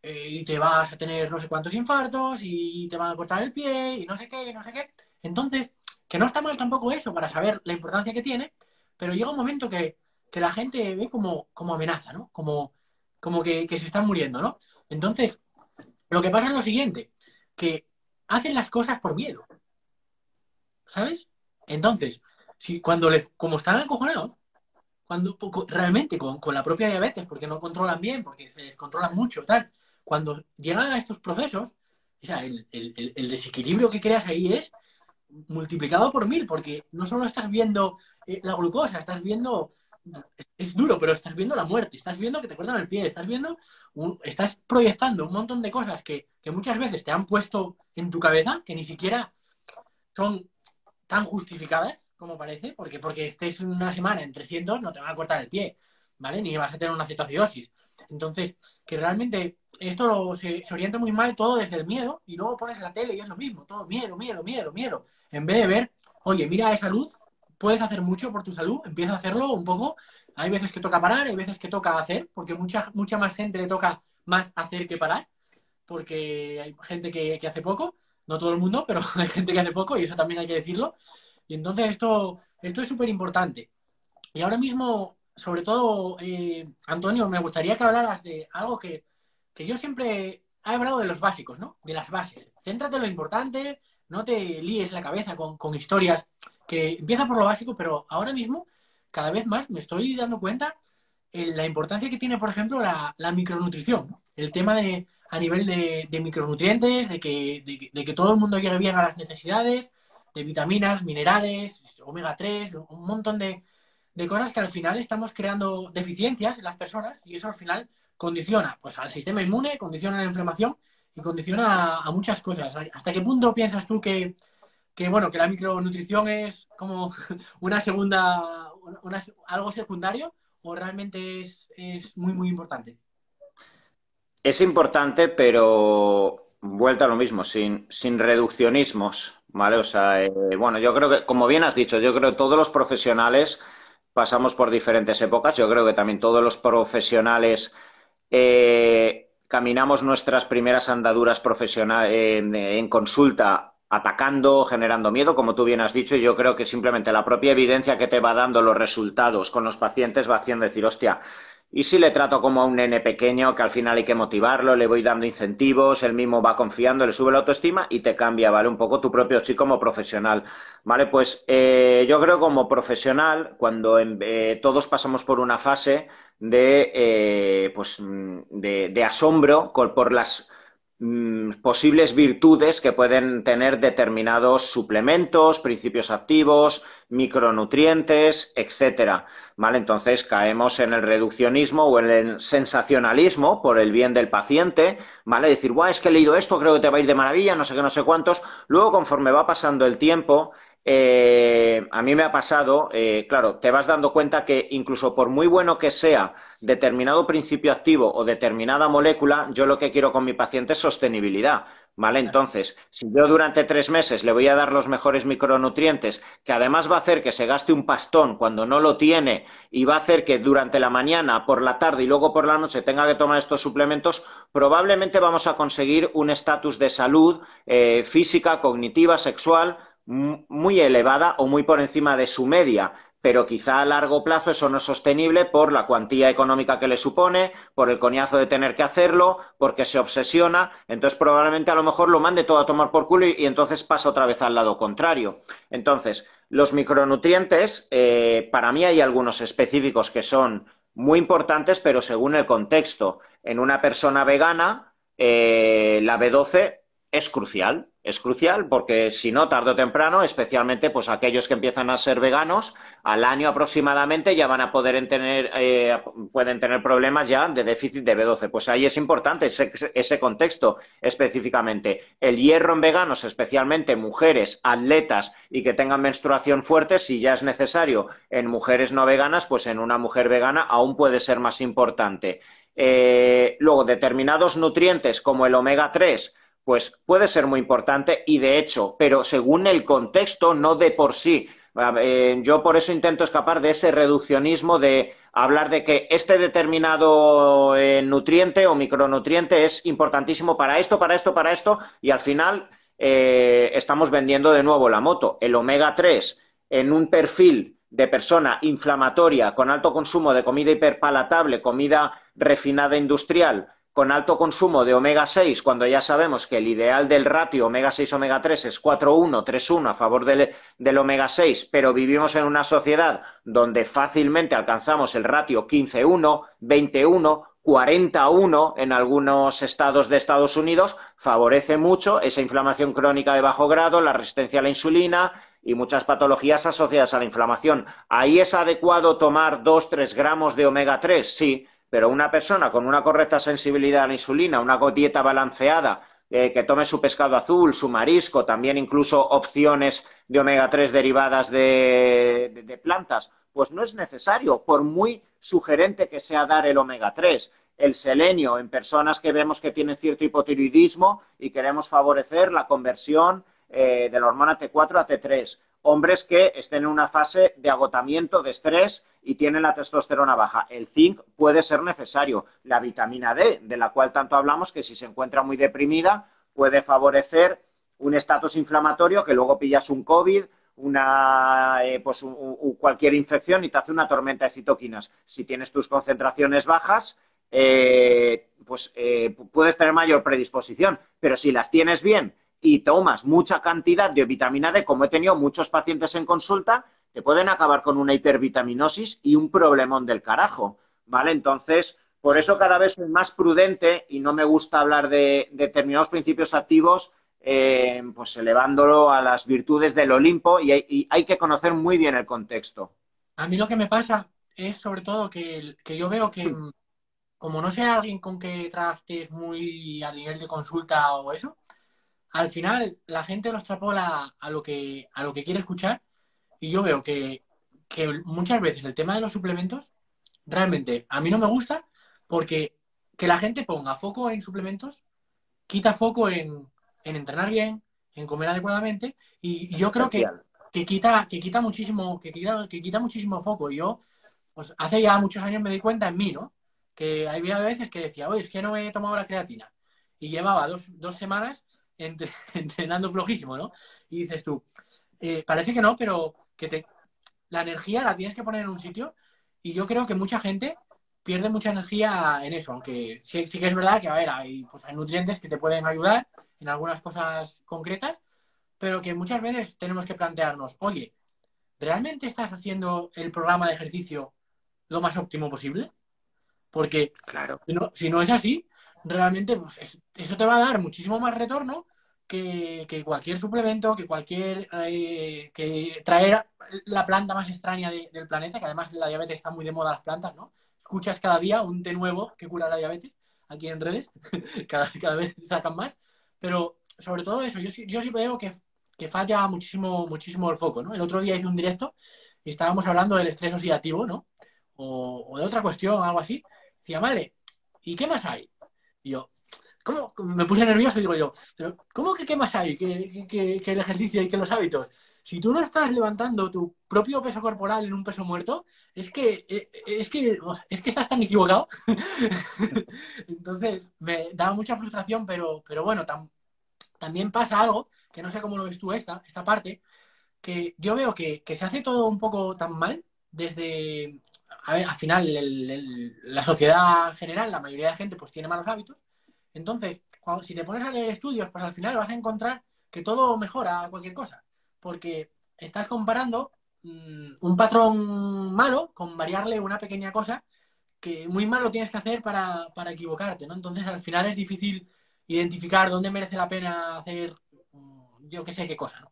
eh, y te vas a tener no sé cuántos infartos, y te van a cortar el pie, y no sé qué, no sé qué. Entonces, que no está mal tampoco eso para saber la importancia que tiene, pero llega un momento que, la gente ve como, como amenaza, ¿no? Como, como que se están muriendo, ¿no? Entonces, lo que pasa es lo siguiente, que hacen las cosas por miedo. ¿Sabes? Entonces, cuando les, como están acojonados, cuando realmente con, la propia diabetes, porque no controlan bien, porque se descontrolan mucho, tal, cuando llegan a estos procesos, el, desequilibrio que creas ahí es multiplicado por mil, porque no solo estás viendo eh, la glucosa, estás viendo, es duro, pero estás viendo la muerte, estás viendo que te cortan el pie, estás viendo, estás proyectando un montón de cosas que muchas veces te han puesto en tu cabeza que ni siquiera son tan justificadas como parece, porque porque estés una semana en 300 no te van a cortar el pie, ¿vale? Ni vas a tener una cetocidosis. Entonces, que realmente esto se, orienta muy mal todo desde el miedo y luego pones la tele y es lo mismo, todo miedo, miedo, miedo, miedo. En vez de ver, oye, mira esa luz, puedes hacer mucho por tu salud, empieza a hacerlo un poco. Hay veces que toca parar, hay veces que toca hacer, porque mucha, mucha más gente le toca más hacer que parar, porque hay gente que hace poco no todo el mundo, pero hay gente que hace poco y eso también hay que decirlo. Y entonces esto, esto es súper importante. Y ahora mismo, sobre todo, eh, Antonio, me gustaría que hablaras de algo que, que yo siempre he hablado de los básicos, ¿no? De las bases. Céntrate en lo importante, no te líes la cabeza con, con historias, que empieza por lo básico, pero ahora mismo, cada vez más, me estoy dando cuenta en eh, la importancia que tiene, por ejemplo, la, la micronutrición, El tema de a nivel de, micronutrientes, de que, todo el mundo llegue bien a las necesidades, de vitaminas, minerales, omega 3, un montón de, cosas que al final estamos creando deficiencias en las personas y eso al final condiciona pues, al sistema inmune, condiciona la inflamación y condiciona a, muchas cosas. ¿Hasta qué punto piensas tú que, bueno, que la micronutrición es como una segunda, una, algo secundario o realmente es, muy, muy importante? Es importante, pero vuelta a lo mismo, sin, reduccionismos, ¿vale? O sea, eh, bueno, yo creo que, como bien has dicho, yo creo que todos los profesionales pasamos por diferentes épocas, yo creo que también todos los profesionales eh, caminamos nuestras primeras andaduras en consulta atacando, generando miedo, como tú bien has dicho, y yo creo que simplemente la propia evidencia que te va dando los resultados con los pacientes va haciendo decir, hostia, y si le trato como a un nene pequeño, que al final hay que motivarlo, le voy dando incentivos, él mismo va confiando, le sube la autoestima y te cambia, ¿vale? Un poco tu propio chico como profesional, ¿vale? Pues eh, yo creo como profesional, cuando eh, todos pasamos por una fase de, eh, pues, mm, de asombro por las Mm, posibles virtudes que pueden tener determinados suplementos, principios activos, micronutrientes, etcétera. ¿Vale? Entonces caemos en el reduccionismo o en el sensacionalismo por el bien del paciente, ¿vale? Decir, guau, es que he leído esto, creo que te va a ir de maravilla, no sé qué, no sé cuántos. Luego, conforme va pasando el tiempo, eh, a mí me ha pasado, eh, claro, te vas dando cuenta que incluso por muy bueno que sea determinado principio activo o determinada molécula, yo lo que quiero con mi paciente es sostenibilidad. ¿Vale? Entonces, si yo durante tres meses le voy a dar los mejores micronutrientes, que además va a hacer que se gaste un pastón cuando no lo tiene y va a hacer que durante la mañana, por la tarde y luego por la noche tenga que tomar estos suplementos, probablemente vamos a conseguir un estatus de salud eh, física, cognitiva, sexual, muy elevada o muy por encima de su media, pero quizá a largo plazo eso no es sostenible por la cuantía económica que le supone, por el coñazo de tener que hacerlo, porque se obsesiona, entonces probablemente a lo mejor lo mande todo a tomar por culo y, entonces pasa otra vez al lado contrario. Entonces, los micronutrientes, eh, para mí hay algunos específicos que son muy importantes, pero según el contexto. En una persona vegana, eh, la B12 es crucial. Es crucial porque si no, tarde o temprano, especialmente pues aquellos que empiezan a ser veganos, al año aproximadamente ya van a poder tener, eh, pueden tener problemas ya de déficit de B12. Pues ahí es importante ese, contexto específicamente. El hierro en veganos, especialmente mujeres, atletas y que tengan menstruación fuerte, si ya es necesario en mujeres no veganas, pues en una mujer vegana aún puede ser más importante. Eh, luego, determinados nutrientes como el omega 3, pues puede ser muy importante y de hecho, pero según el contexto, no de por sí. Ah, eh, yo por eso intento escapar de ese reduccionismo de hablar de que este determinado eh, nutriente o micronutriente es importantísimo para esto, para esto, para esto, y al final eh, estamos vendiendo de nuevo la moto. El omega 3 en un perfil de persona inflamatoria con alto consumo de comida hiperpalatable, comida refinada industrial, con alto consumo de omega 6, cuando ya sabemos que el ideal del ratio omega 6-omega 3 es 4-1, 3-1 a favor del, del, omega 6, pero vivimos en una sociedad donde fácilmente alcanzamos el ratio 15-1, 21-41 en algunos estados de Estados Unidos, favorece mucho esa inflamación crónica de bajo grado, la resistencia a la insulina, y muchas patologías asociadas a la inflamación. ¿Ahí es adecuado tomar 2-3 gramos de omega 3? Sí, pero una persona con una correcta sensibilidad a la insulina, una dieta balanceada, eh, que tome su pescado azul, su marisco, también incluso opciones de omega 3 derivadas de, plantas, pues no es necesario, por muy sugerente que sea dar el omega 3 el selenio en personas que vemos que tienen cierto hipotiroidismo y queremos favorecer la conversión eh, de la hormona T4 a T3. Hombres que estén en una fase de agotamiento, de estrés y tiene la testosterona baja. El zinc puede ser necesario. La vitamina D, de la cual tanto hablamos, que si se encuentra muy deprimida, puede favorecer un estatus inflamatorio que luego pillas un COVID, una, eh, pues cualquier infección y te hace una tormenta de citoquinas. Si tienes tus concentraciones bajas, eh, pues eh, puedes tener mayor predisposición. Pero si las tienes bien y tomas mucha cantidad de vitamina D, como he tenido muchos pacientes en consulta, te pueden acabar con una hipervitaminosis y un problemón del carajo, ¿vale? Entonces, por eso cada vez soy más prudente y no me gusta hablar de, determinados principios activos, eh, pues elevándolo a las virtudes del Olimpo y hay, que conocer muy bien el contexto. A mí lo que me pasa es sobre todo que, yo veo que mm, como no sea alguien con que trates muy a nivel de consulta o eso, al final la gente nos extrapola a lo que, a lo que quiere escuchar y yo veo que, muchas veces el tema de los suplementos, realmente a mí no me gusta porque que la gente ponga foco en suplementos, quita foco en, entrenar bien, en comer adecuadamente, y, yo creo que, que, quita, que quita muchísimo, que quita, que quita muchísimo foco. Y yo, pues hace ya muchos años me di cuenta en mí, ¿no? Que había veces que decía, oye, es que no me he tomado la creatina. Y llevaba dos, dos semanas entrenando flojísimo, ¿no? Y dices tú, eh, parece que no, pero que te, la energía la tienes que poner en un sitio y yo creo que mucha gente pierde mucha energía en eso, aunque sí, que es verdad que, a ver, hay, pues, hay nutrientes que te pueden ayudar en algunas cosas concretas, pero que muchas veces tenemos que plantearnos, oye, ¿realmente estás haciendo el programa de ejercicio lo más óptimo posible? Porque, claro, si no, es así, realmente pues, eso te va a dar muchísimo más retorno que, cualquier suplemento, que cualquier. Eh, que traer la planta más extraña del planeta, que además la diabetes está muy de moda las plantas, ¿no? Escuchas cada día un té nuevo que cura la diabetes aquí en redes, cada, cada, vez sacan más, pero sobre todo eso, yo, yo sí veo que, que falla muchísimo, muchísimo el foco, ¿no? El otro día hice un directo y estábamos hablando del estrés oxidativo, ¿no? O, o de otra cuestión, algo así. Decía, vale, ¿y qué más hay? Y yo, me puse nervioso y digo yo, ¿pero ¿cómo que qué más hay que, el ejercicio y que los hábitos? Si tú no estás levantando tu propio peso corporal en un peso muerto, es que, e, e, es que, es que estás tan equivocado. Entonces, me daba mucha frustración, pero, pero bueno, también pasa algo, que no sé cómo lo ves tú esta, esta parte, que yo veo que, se hace todo un poco tan mal desde, a ver, al final la sociedad general, la mayoría de gente pues tiene malos hábitos, entonces, si te pones a leer estudios, pues al final vas a encontrar que todo mejora cualquier cosa, porque estás comparando mm, un patrón malo con variarle una pequeña cosa que muy malo tienes que hacer para, equivocarte, ¿no? Entonces, al final es difícil identificar dónde merece la pena hacer mm, yo qué sé qué cosa, ¿no?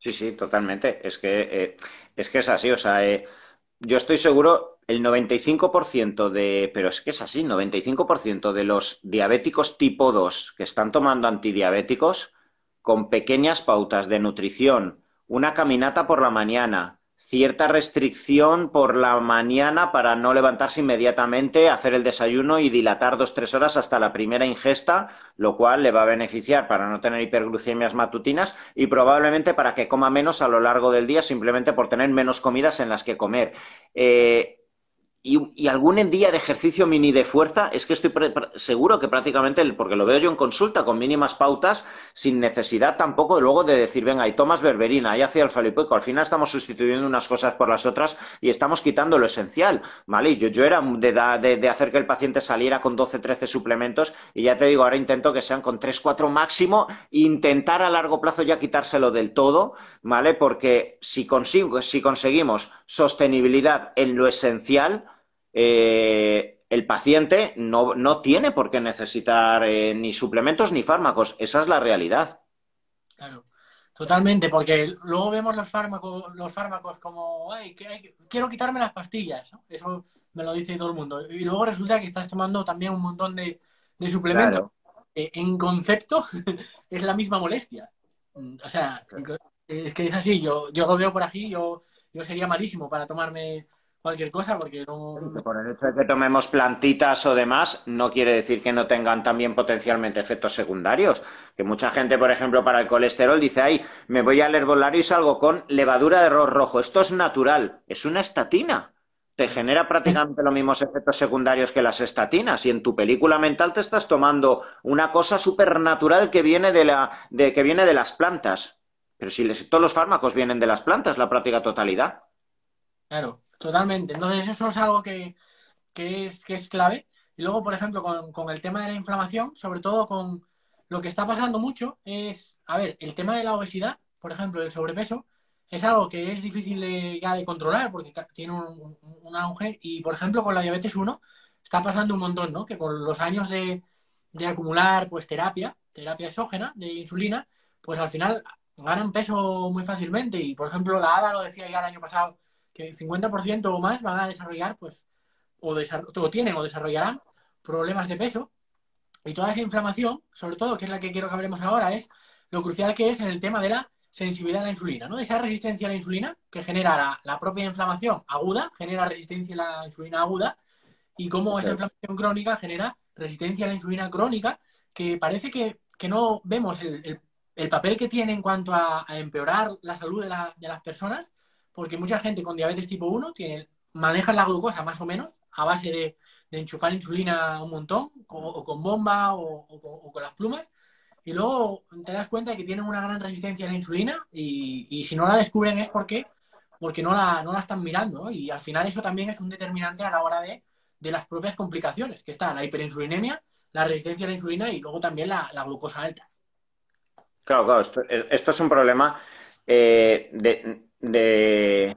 Sí, sí, totalmente. Es que, eh, es, que es así, o sea... Eh, yo estoy seguro, el 95% de, pero es que es así, 95% de los diabéticos tipo 2 que están tomando antidiabéticos, con pequeñas pautas de nutrición, una caminata por la mañana, cierta restricción por la mañana para no levantarse inmediatamente, hacer el desayuno y dilatar dos, tres horas hasta la primera ingesta, lo cual le va a beneficiar para no tener hiperglucemias matutinas y probablemente para que coma menos a lo largo del día simplemente por tener menos comidas en las que comer. Eh, y, algún día de ejercicio mini de fuerza, es que estoy seguro que prácticamente, porque lo veo yo en consulta, con mínimas pautas, sin necesidad tampoco luego de decir, venga, y tomas berberina, y hacia el falipoico. Al final estamos sustituyendo unas cosas por las otras y estamos quitando lo esencial, ¿vale? Yo, yo era de, de, hacer que el paciente saliera con 12, 13 suplementos y ya te digo, ahora intento que sean con 3, 4 máximo, intentar a largo plazo ya quitárselo del todo, ¿vale? Porque si, consigo, si conseguimos sostenibilidad en lo esencial, eh, el paciente no, no, tiene por qué necesitar eh, ni suplementos ni fármacos. Esa es la realidad. Claro, totalmente, porque luego vemos los fármacos, los fármacos como, Ay, quiero quitarme las pastillas, Eso me lo dice todo el mundo. Y luego resulta que estás tomando también un montón de, de suplementos. en concepto es la misma molestia. O sea, es que es así, yo, lo veo por aquí, yo sería malísimo para tomarme cualquier cosa porque no... Por el hecho de que tomemos plantitas o demás, no quiere decir que no tengan también potencialmente efectos secundarios. Que mucha gente, por ejemplo, para el colesterol dice, ay, me voy al herbolario y salgo con levadura de arroz rojo. Esto es natural, es una estatina. Te genera prácticamente los mismos efectos secundarios que las estatinas. Y en tu película mental te estás tomando una cosa supernatural que viene de, la, que viene de las plantas. Pero si todos los fármacos vienen de las plantas, la práctica totalidad. Claro, Totalmente. Entonces eso es algo que, es, que es clave. Y luego, por ejemplo, con, el tema de la inflamación, sobre todo con lo que está pasando mucho, es, a ver, el tema de la obesidad, por ejemplo, el sobrepeso, es algo que es difícil ya de controlar porque tiene un, un auge. Y, por ejemplo, con la diabetes 1 está pasando un montón, ¿no? Que con los años de, de acumular pues terapia, terapia exógena de insulina, pues al final ganan peso muy fácilmente. Y por ejemplo, la ADA lo decía ya el año pasado que 50% o más van a desarrollar, pues, o, tienen o desarrollarán problemas de peso. Y toda esa inflamación, sobre todo, que es la que quiero que hablemos ahora, es lo crucial que es en el tema de la sensibilidad a la insulina, ¿no? Esa resistencia a la insulina que genera la, propia inflamación aguda, genera resistencia a la insulina aguda, y cómo esa inflamación crónica genera resistencia a la insulina crónica, que parece que, no vemos el, papel que tiene en cuanto a, empeorar la salud de, las personas, porque mucha gente con diabetes tipo 1 tiene, maneja la glucosa más o menos a base de, enchufar insulina un montón, o, con bomba o, con las plumas, y luego te das cuenta de que tienen una gran resistencia a la insulina y, si no la descubren es porque, porque no, la, no la están mirando. Y al final eso también es un determinante a la hora de, las propias complicaciones, que está la hiperinsulinemia, la resistencia a la insulina y luego también la, glucosa alta. Claro, claro, esto, es un problema eh, de, de,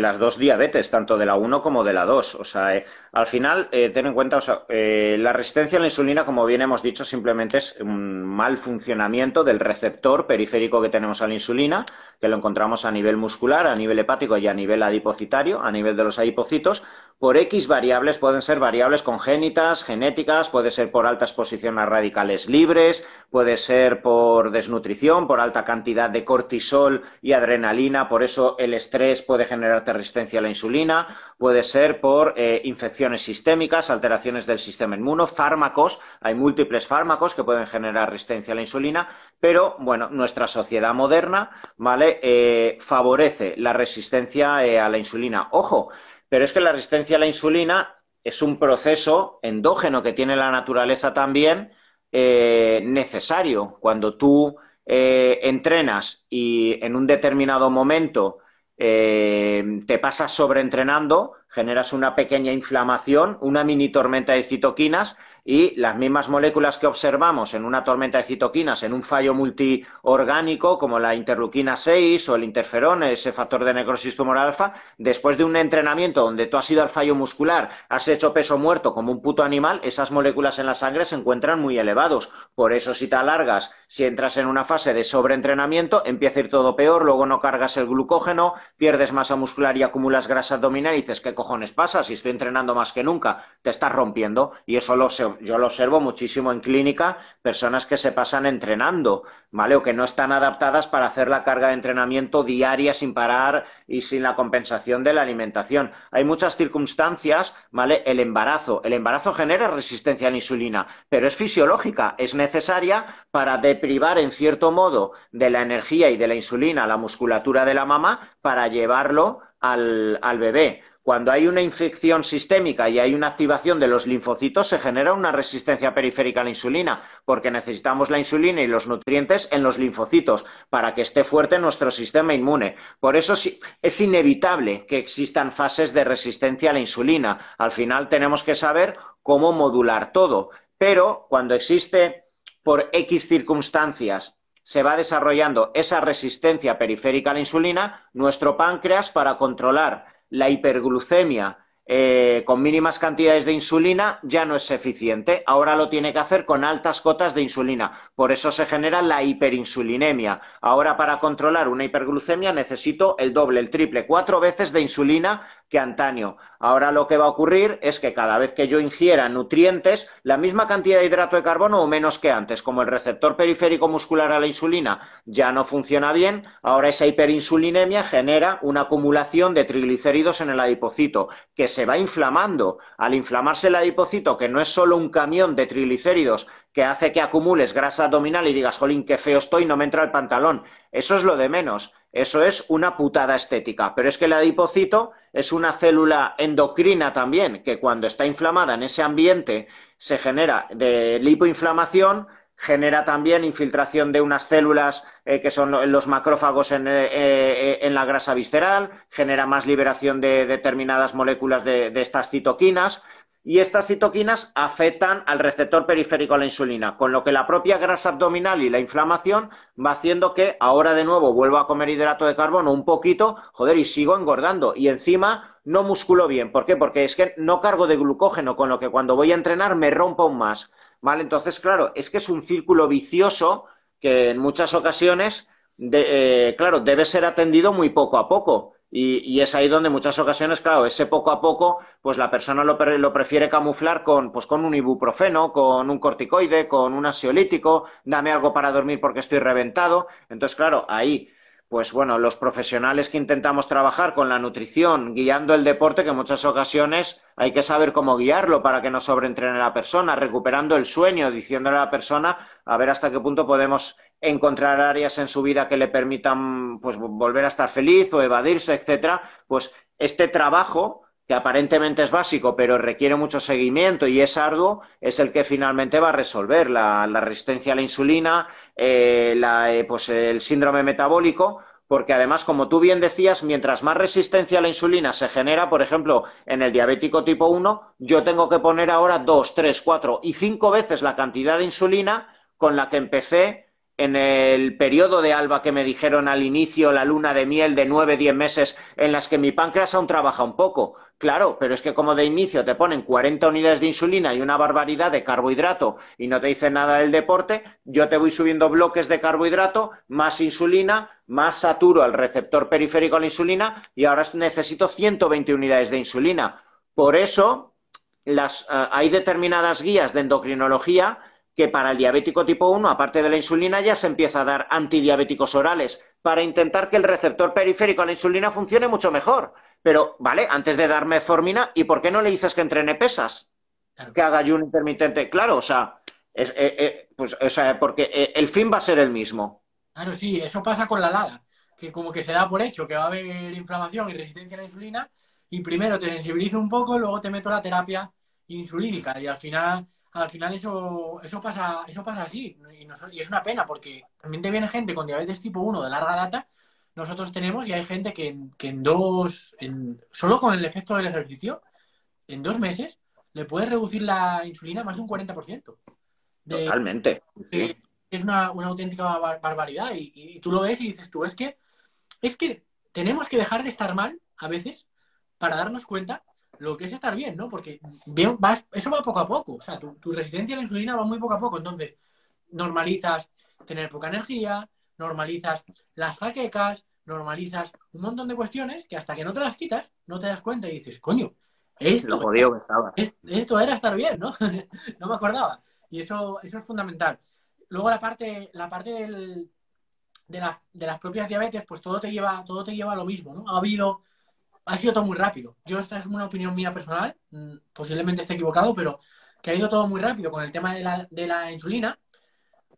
las dos diabetes, tanto de la 1 como de la 2. O sea, eh, al final, eh, ten en cuenta, eh, la resistencia a la insulina, como bien hemos dicho, simplemente es un mal funcionamiento del receptor periférico que tenemos a la insulina, que lo encontramos a nivel muscular, a nivel hepático y a nivel adipocitario, a nivel de los adipocitos, por X variables, pueden ser variables congénitas, genéticas, puede ser por alta exposición a radicales libres, puede ser por desnutrición, por alta cantidad de cortisol y adrenalina, por eso el estrés puede generarte resistencia a la insulina, puede ser por eh, infecciones sistémicas, alteraciones del sistema inmuno, fármacos, hay múltiples fármacos que pueden generar resistencia a la insulina, pero bueno, nuestra sociedad moderna, ¿vale? Eh, favorece la resistencia eh, a la insulina. Ojo, pero es que la resistencia a la insulina es un proceso endógeno que tiene la naturaleza también eh, necesario. Cuando tú eh, entrenas y en un determinado momento eh, te pasas sobreentrenando, generas una pequeña inflamación, una mini tormenta de citoquinas y las mismas moléculas que observamos en una tormenta de citoquinas, en un fallo multiorgánico como la interleuquina 6 o el interferón, ese factor de necrosis tumor alfa, después de un entrenamiento donde tú has ido al fallo muscular, has hecho peso muerto como un puto animal, esas moléculas en la sangre se encuentran muy elevados. Por eso si te alargas si entras en una fase de sobreentrenamiento, empieza a ir todo peor, luego no cargas el glucógeno, pierdes masa muscular y acumulas grasa abdominal y dices, ¿qué cojones pasa? Si estoy entrenando más que nunca, te estás rompiendo. Y eso lo, yo lo observo muchísimo en clínica, personas que se pasan entrenando ¿vale? O que no están adaptadas para hacer la carga de entrenamiento diaria sin parar y sin la compensación de la alimentación. Hay muchas circunstancias, ¿vale? El embarazo. El embarazo genera resistencia a la insulina, pero es fisiológica, es necesaria para deprivar en cierto modo de la energía y de la insulina la musculatura de la mama para llevarlo al, bebé. Cuando hay una infección sistémica y hay una activación de los linfocitos, se genera una resistencia periférica a la insulina, porque necesitamos la insulina y los nutrientes en los linfocitos para que esté fuerte nuestro sistema inmune. Por eso es inevitable que existan fases de resistencia a la insulina. Al final tenemos que saber cómo modular todo. Pero cuando existe por X circunstancias se va desarrollando esa resistencia periférica a la insulina, nuestro páncreas para controlar la hiperglucemia eh, con mínimas cantidades de insulina ya no es eficiente. Ahora lo tiene que hacer con altas cotas de insulina. Por eso se genera la hiperinsulinemia. Ahora para controlar una hiperglucemia necesito el doble, el triple, cuatro veces de insulina que antaño. Ahora lo que va a ocurrir es que cada vez que yo ingiera nutrientes, la misma cantidad de hidrato de carbono o menos que antes, como el receptor periférico muscular a la insulina ya no funciona bien, ahora esa hiperinsulinemia genera una acumulación de triglicéridos en el adipocito, que se va inflamando. Al inflamarse el adipocito, que no es solo un camión de triglicéridos que hace que acumules grasa abdominal y digas, jolín, qué feo estoy, no me entra el pantalón. Eso es lo de menos. Eso es una putada estética. Pero es que el adipocito es una célula endocrina también, que cuando está inflamada en ese ambiente se genera de lipoinflamación, genera también infiltración de unas células eh, que son los macrófagos eh, eh, en, la grasa visceral, genera más liberación de determinadas moléculas de, de estas citoquinas y estas citoquinas afectan al receptor periférico a la insulina, con lo que la propia grasa abdominal y la inflamación va haciendo que ahora de nuevo vuelva a comer hidrato de carbono un poquito, joder, y sigo engordando. Y encima no musculo bien. ¿Por qué? Porque es que no cargo de glucógeno, con lo que cuando voy a entrenar me rompo aún más. ¿Vale? Entonces, claro, es que es un círculo vicioso que en muchas ocasiones, eh, claro, debe ser atendido muy poco a poco y, es ahí donde muchas ocasiones, claro, ese poco a poco, pues la persona lo, lo, prefiere camuflar con, pues con un ibuprofeno, con un corticoide, con un ansiolítico, dame algo para dormir porque estoy reventado. Entonces, claro, ahí, pues bueno, los profesionales que intentamos trabajar con la nutrición, guiando el deporte, que en muchas ocasiones hay que saber cómo guiarlo para que no sobreentrene la persona, recuperando el sueño, diciéndole a la persona a ver hasta qué punto podemos encontrar áreas en su vida que le permitan pues, volver a estar feliz o evadirse, etcétera, pues este trabajo que aparentemente es básico, pero requiere mucho seguimiento y es arduo, es el que finalmente va a resolver la, resistencia a la insulina, eh, la, eh, pues el síndrome metabólico, porque además, como tú bien decías, mientras más resistencia a la insulina se genera, por ejemplo, en el diabético tipo 1, yo tengo que poner ahora dos tres cuatro y cinco veces la cantidad de insulina con la que empecé en el periodo de alba que me dijeron al inicio, la luna de miel de nueve, diez meses, en las que mi páncreas aún trabaja un poco. Claro, pero es que como de inicio te ponen 40 unidades de insulina y una barbaridad de carbohidrato y no te dice nada del deporte, yo te voy subiendo bloques de carbohidrato, más insulina, más saturo al receptor periférico de la insulina y ahora necesito 120 unidades de insulina. Por eso eh, hay determinadas guías de endocrinología para el diabético tipo 1, aparte de la insulina, ya se empieza a dar antidiabéticos orales para intentar que el receptor periférico a la insulina funcione mucho mejor. Pero, vale, antes de dar metformina, ¿y por qué no le dices que entrene pesas? Que haga yo un intermitente. Claro, o sea, eh, eh, pues, o sea, porque eh, el fin va a ser el mismo. Claro, sí, eso pasa con la LADA, que como que se da por hecho que va a haber inflamación y resistencia a la insulina, y primero te sensibilizo un poco, luego te meto la terapia insulínica, y al final al final eso, eso, pasa, eso pasa así y, es una pena porque también te viene gente con diabetes tipo 1 de larga data, nosotros tenemos y hay gente que, en dos, en, solo con el efecto del ejercicio, en dos meses le puede reducir la insulina más de un 40%. Totalmente. Es una, auténtica barbaridad y, y, tú lo ves y dices tú, es que, es que tenemos que dejar de estar mal a veces para darnos cuenta lo que es estar bien, ¿no? Porque bien, eso va poco a poco, o sea, tu, resistencia a la insulina va muy poco a poco, entonces normalizas tener poca energía, normalizas las jaquecas, normalizas un montón de cuestiones que hasta que no te las quitas, no te das cuenta y dices, coño, esto, lo que estaba. esto era estar bien, ¿no? no me acordaba. Y eso, eso es fundamental. Luego la parte, la parte de, las, de las propias diabetes, pues todo te lleva, todo te lleva a lo mismo, ¿no? Ha habido ha sido todo muy rápido. Yo, esta es una opinión mía personal, mm, posiblemente esté equivocado, pero que ha ido todo muy rápido con el tema de la, insulina.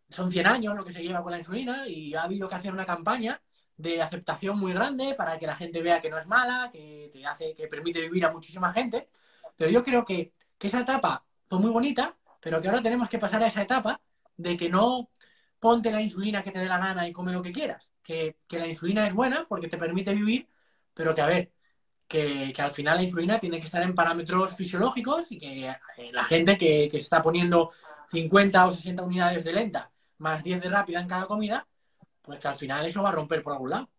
Son 100 años lo que se lleva con la insulina y ha habido que hacer una campaña de aceptación muy grande para que la gente vea que no es mala, que te hace, que permite vivir a muchísima gente. Pero yo creo que, esa etapa fue muy bonita, pero que ahora tenemos que pasar a esa etapa de que no ponte la insulina que te dé la gana y come lo que quieras. que la insulina es buena porque te permite vivir, pero que a ver, que, al final la insulina tiene que estar en parámetros fisiológicos y que eh, la gente que, se está poniendo 50 o 60 unidades de lenta más 10 de rápida en cada comida, pues que al final eso va a romper por algún lado.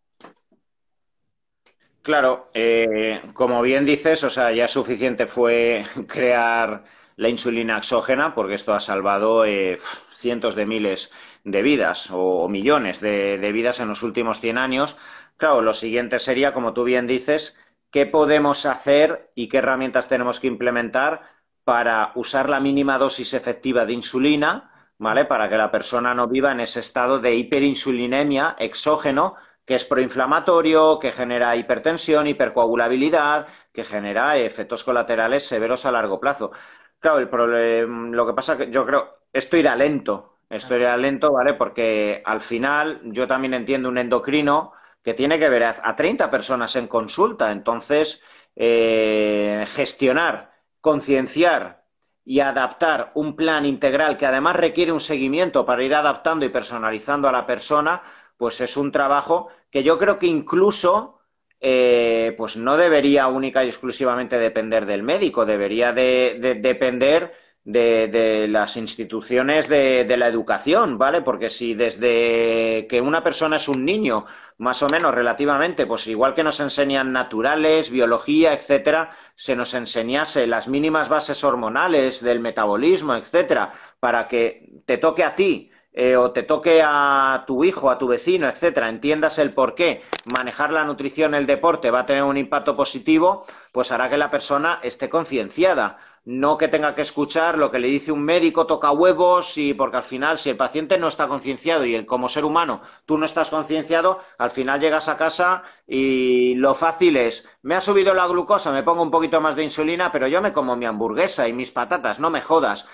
Claro, eh, como bien dices, o sea, ya suficiente fue crear la insulina exógena porque esto ha salvado eh, cientos de miles de vidas o, millones de, de vidas en los últimos 100 años. Claro, lo siguiente sería, como tú bien dices, qué podemos hacer y qué herramientas tenemos que implementar para usar la mínima dosis efectiva de insulina, ¿vale? Para que la persona no viva en ese estado de hiperinsulinemia exógeno, que es proinflamatorio, que genera hipertensión, hipercoagulabilidad, que genera efectos colaterales severos a largo plazo. Claro, lo que pasa que yo creo, esto irá lento, esto irá lento, ¿vale? Porque al final yo también entiendo un endocrino que tiene que ver a 30 personas en consulta. Entonces, eh, gestionar, concienciar y adaptar un plan integral que además requiere un seguimiento para ir adaptando y personalizando a la persona, pues es un trabajo que yo creo que incluso eh, pues no debería única y exclusivamente depender del médico, debería de depender de, las instituciones de, de, la educación, ¿vale? Porque si desde que una persona es un niño, más o menos relativamente, pues igual que nos enseñan naturales, biología, etcétera, se nos enseñase las mínimas bases hormonales del metabolismo, etcétera, para que te toque a ti eh, o te toque a tu hijo, a tu vecino, etcétera, entiendas el por qué manejar la nutrición, el deporte va a tener un impacto positivo, pues hará que la persona esté concienciada, no que tenga que escuchar lo que le dice un médico, toca huevos, y porque al final, si el paciente no está concienciado y el, como ser humano tú no estás concienciado, al final llegas a casa y lo fácil es, me ha subido la glucosa, me pongo un poquito más de insulina, pero yo me como mi hamburguesa y mis patatas, no me jodas.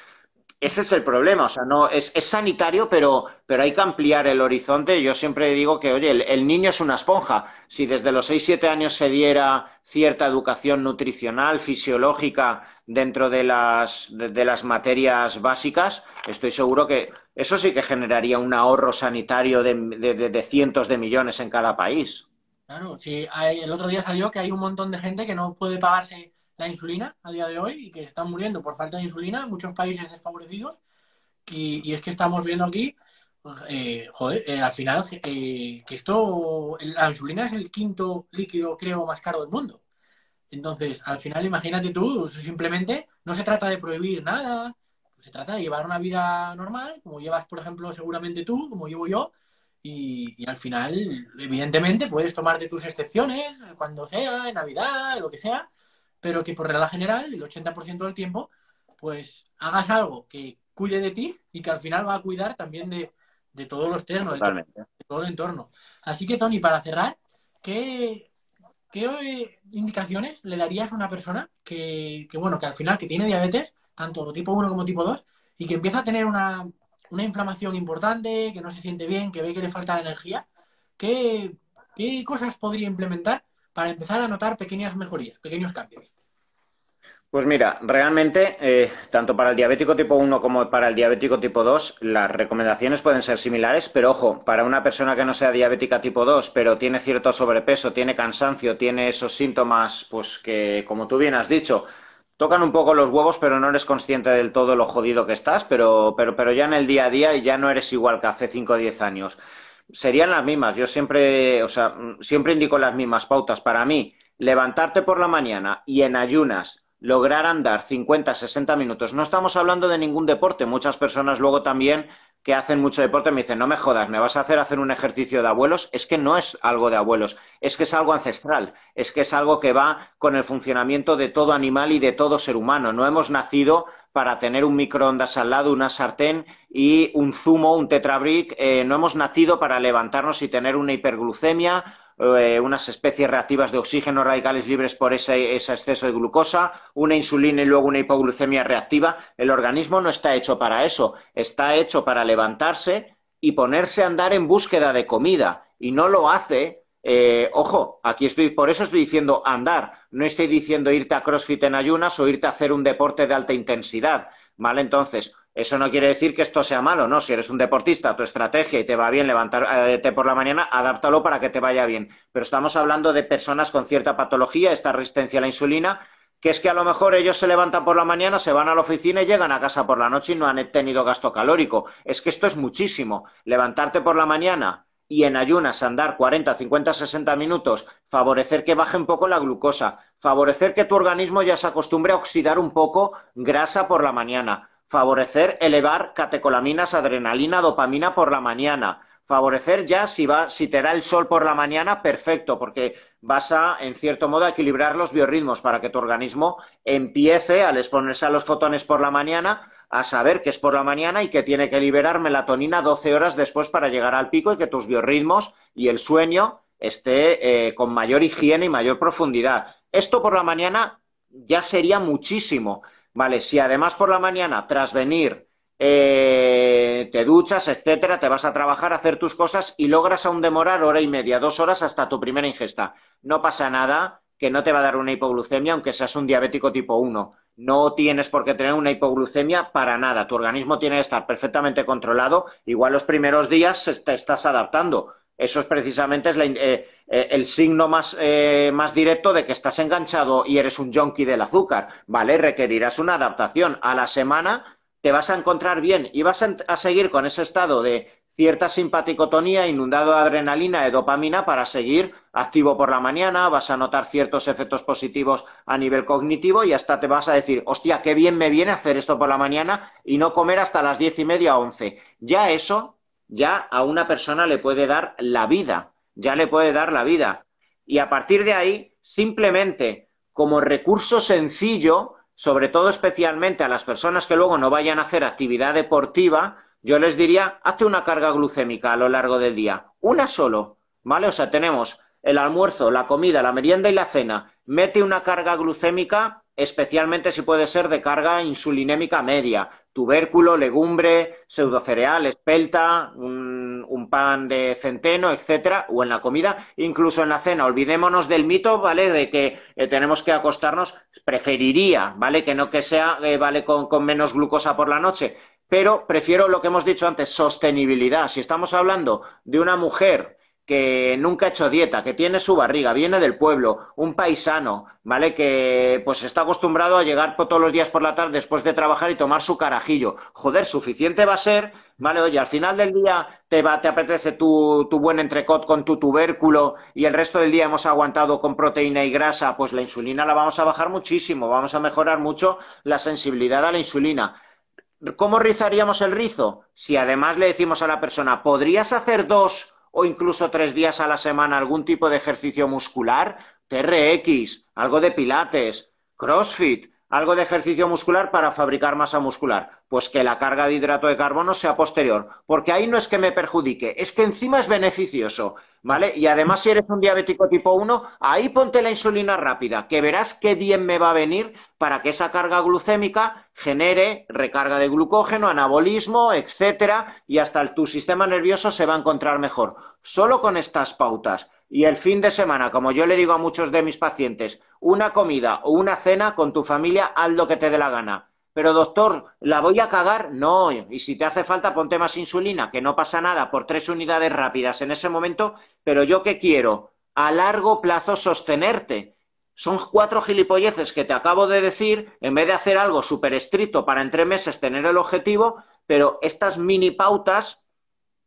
Ese es el problema, o sea, no es, sanitario, pero, pero hay que ampliar el horizonte. Yo siempre digo que, oye, el, niño es una esponja. Si desde los 6-7 años se diera cierta educación nutricional, fisiológica, dentro de las, las materias básicas, estoy seguro que eso sí que generaría un ahorro sanitario de, cientos de millones en cada país. Claro, sí, el otro día salió que hay un montón de gente que no puede pagarse la insulina a día de hoy y que están muriendo por falta de insulina en muchos países desfavorecidos. Y, es que estamos viendo aquí, eh, joder, eh, al final, eh, que esto, la insulina es el quinto líquido, creo, más caro del mundo. Entonces, al final, imagínate tú, simplemente no se trata de prohibir nada, se trata de llevar una vida normal, como llevas, por ejemplo, seguramente tú, como llevo yo, y, y, al final, evidentemente, puedes tomarte tus excepciones cuando sea, en Navidad, lo que sea, pero que por regla general, el 80% del tiempo, pues hagas algo que cuide de ti y que al final va a cuidar también de, de todo lo externo, de todo, el entorno. Así que, Tony, para cerrar, ¿qué, eh, indicaciones le darías a una persona que, bueno, que al final que tiene diabetes, tanto tipo 1 como tipo 2, y que empieza a tener una, inflamación importante, que no se siente bien, que ve que le falta energía? ¿Qué, qué cosas podría implementar para empezar a notar pequeñas mejorías, pequeños cambios? Pues mira, realmente, eh, tanto para el diabético tipo 1 como para el diabético tipo 2, las recomendaciones pueden ser similares, pero ojo, para una persona que no sea diabética tipo 2, pero tiene cierto sobrepeso, tiene cansancio, tiene esos síntomas, pues que, como tú bien has dicho, tocan un poco los huevos, pero no eres consciente del todo lo jodido que estás, pero, pero, pero ya en el día a día ya no eres igual que hace 5 o 10 años serían las mismas. Yo siempre, o sea, mm, siempre indico las mismas pautas. Para mí, levantarte por la mañana y en ayunas lograr andar 50, 60 minutos. No estamos hablando de ningún deporte. Muchas personas luego también que hacen mucho deporte me dicen, no me jodas, me vas a hacer hacer un ejercicio de abuelos. Es que no es algo de abuelos, es que es algo ancestral, es que es algo que va con el funcionamiento de todo animal y de todo ser humano. No hemos nacido para tener un microondas al lado, una sartén y un zumo, un tetrabric. Eh, no hemos nacido para levantarnos y tener una hiperglucemia, eh, unas especies reactivas de oxígeno, radicales libres por ese, exceso de glucosa, una insulina y luego una hipoglucemia reactiva. El organismo no está hecho para eso, está hecho para levantarse y ponerse a andar en búsqueda de comida. Y no lo hace eh, ojo, aquí estoy, por eso estoy diciendo andar, no estoy diciendo irte a CrossFit en ayunas o irte a hacer un deporte de alta intensidad, ¿vale? Entonces, eso no quiere decir que esto sea malo, ¿no? Si eres un deportista, tu estrategia y te va bien levantarte eh, por la mañana, adáptalo para que te vaya bien. Pero estamos hablando de personas con cierta patología, esta resistencia a la insulina, que es que a lo mejor ellos se levantan por la mañana, se van a la oficina y llegan a casa por la noche y no han tenido gasto calórico. Es que esto es muchísimo. Levantarte por la mañana, y en ayunas andar 40, 50, 60 minutos, favorecer que baje un poco la glucosa, favorecer que tu organismo ya se acostumbre a oxidar un poco grasa por la mañana, favorecer elevar catecolaminas, adrenalina, dopamina por la mañana, favorecer ya si va si te da el sol por la mañana, perfecto, porque vas a en cierto modo equilibrar los biorritmos para que tu organismo empiece al exponerse a los fotones por la mañana a saber que es por la mañana y que tiene que liberar melatonina doce horas después para llegar al pico y que tus biorritmos y el sueño esté eh, con mayor higiene y mayor profundidad. Esto por la mañana ya sería muchísimo, ¿vale? Si además por la mañana, tras venir, eh, te duchas, etcétera, te vas a trabajar, a hacer tus cosas y logras aún demorar hora y media, dos horas hasta tu primera ingesta. No pasa nada, que no te va a dar una hipoglucemia, aunque seas un diabético tipo 1. No tienes por qué tener una hipoglucemia para nada. Tu organismo tiene que estar perfectamente controlado. Igual los primeros días te estás adaptando. Eso es precisamente eh, eh, el signo más, eh, más, directo de que estás enganchado y eres un junkie del azúcar, ¿vale? Requerirás una adaptación. A la semana te vas a encontrar bien y vas a seguir con ese estado de, cierta simpaticotonía inundado de adrenalina, y dopamina para seguir activo por la mañana, vas a notar ciertos efectos positivos a nivel cognitivo y hasta te vas a decir, hostia, qué bien me viene hacer esto por la mañana y no comer hasta las diez y media, once. Ya eso, ya a una persona le puede dar la vida, ya le puede dar la vida. Y a partir de ahí, simplemente como recurso sencillo, sobre todo especialmente a las personas que luego no vayan a hacer actividad deportiva, yo les diría, hazte una carga glucémica a lo largo del día, una solo, ¿vale? O sea, tenemos el almuerzo, la comida, la merienda y la cena. Mete una carga glucémica, especialmente si puede ser de carga insulinémica media, tubérculo, legumbre, pseudocereal, espelta, un, pan de centeno, etcétera, o en la comida, incluso en la cena. Olvidémonos del mito, ¿vale? De que eh, tenemos que acostarnos, preferiría, ¿vale? Que no que sea, eh, ¿vale? con menos glucosa por la noche, pero prefiero lo que hemos dicho antes, sostenibilidad. Si estamos hablando de una mujer que nunca ha hecho dieta, que tiene su barriga, viene del pueblo, un paisano, ¿vale? Que pues está acostumbrado a llegar todos los días por la tarde después de trabajar y tomar su carajillo. Joder, suficiente va a ser, ¿vale? Oye, al final del día te, va, te apetece tu, tu buen entrecot con tu tubérculo y el resto del día hemos aguantado con proteína y grasa, pues la insulina la vamos a bajar muchísimo, vamos a mejorar mucho la sensibilidad a la insulina ¿Cómo rizaríamos el rizo? Si además le decimos a la persona, ¿podrías hacer dos o incluso tres días a la semana algún tipo de ejercicio muscular? TRX, algo de pilates, CrossFit, algo de ejercicio muscular para fabricar masa muscular. Pues que la carga de hidrato de carbono sea posterior, porque ahí no es que me perjudique, es que encima es beneficioso, ¿vale? Y además si eres un diabético tipo 1, ahí ponte la insulina rápida, que verás qué bien me va a venir para que esa carga glucémica genere recarga de glucógeno, anabolismo, etcétera, y hasta tu sistema nervioso se va a encontrar mejor. Solo con estas pautas. Y el fin de semana, como yo le digo a muchos de mis pacientes, una comida o una cena con tu familia, haz lo que te dé la gana. Pero doctor, ¿la voy a cagar? No. Y si te hace falta, ponte más insulina, que no pasa nada, por tres unidades rápidas en ese momento. Pero yo qué quiero? A largo plazo sostenerte. Son cuatro gilipolleces que te acabo de decir, en vez de hacer algo súper estricto para en tres meses tener el objetivo, pero estas mini pautas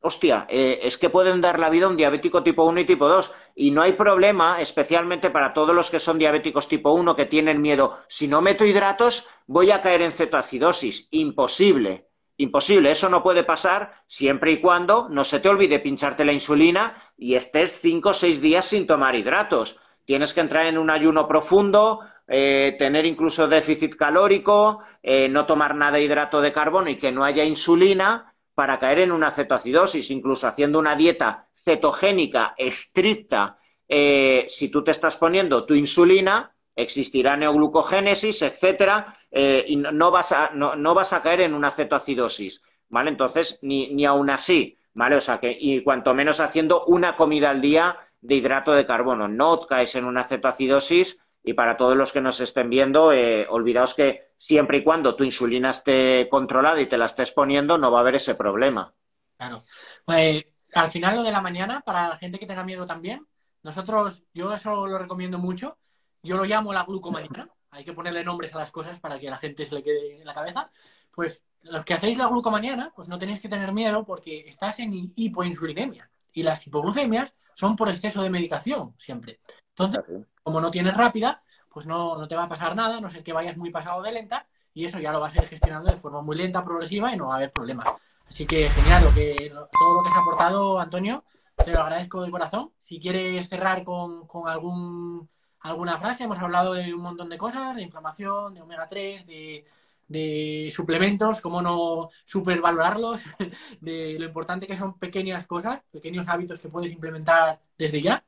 hostia, eh, es que pueden dar la vida a un diabético tipo 1 y tipo 2. Y no hay problema, especialmente para todos los que son diabéticos tipo 1 que tienen miedo. Si no meto hidratos, voy a caer en cetoacidosis. Imposible. Imposible, eso no puede pasar siempre y cuando no se te olvide pincharte la insulina y estés cinco o seis días sin tomar hidratos. Tienes que entrar en un ayuno profundo, eh, tener incluso déficit calórico, eh, no tomar nada de hidrato de carbono y que no haya insulina para caer en una cetoacidosis, incluso haciendo una dieta cetogénica estricta, eh, si tú te estás poniendo tu insulina, existirá neoglucogénesis, etcétera, eh, y no vas, a, caer en una cetoacidosis, ¿vale? Entonces, ni, aún así, ¿vale? O sea, que, y cuanto menos haciendo una comida al día de hidrato de carbono, no caes en una cetoacidosis, y para todos los que nos estén viendo, eh, olvidaos que siempre y cuando tu insulina esté controlada y te la estés poniendo, no va a haber ese problema. Claro. Pues, al final lo de la mañana, para la gente que tenga miedo también, nosotros, yo eso lo recomiendo mucho, yo lo llamo la glucomanía. hay que ponerle nombres a las cosas para que a la gente se le quede en la cabeza, pues los que hacéis la glucomanía, pues no tenéis que tener miedo porque estás en hipoinsulinemia y las hipoglucemias son por exceso de medicación siempre. Entonces, como no tienes rápida, pues no, te va a pasar nada, no sé que vayas muy pasado de lenta, y eso ya lo vas a ir gestionando de forma muy lenta, progresiva y no va a haber problemas. Así que genial lo que, todo lo que has aportado, Antonio. Te lo agradezco de corazón. Si quieres cerrar con, algún, alguna frase, hemos hablado de un montón de cosas, de inflamación, de omega 3, de, suplementos, cómo no supervalorarlos, de lo importante que son pequeñas cosas, pequeños hábitos que puedes implementar desde ya.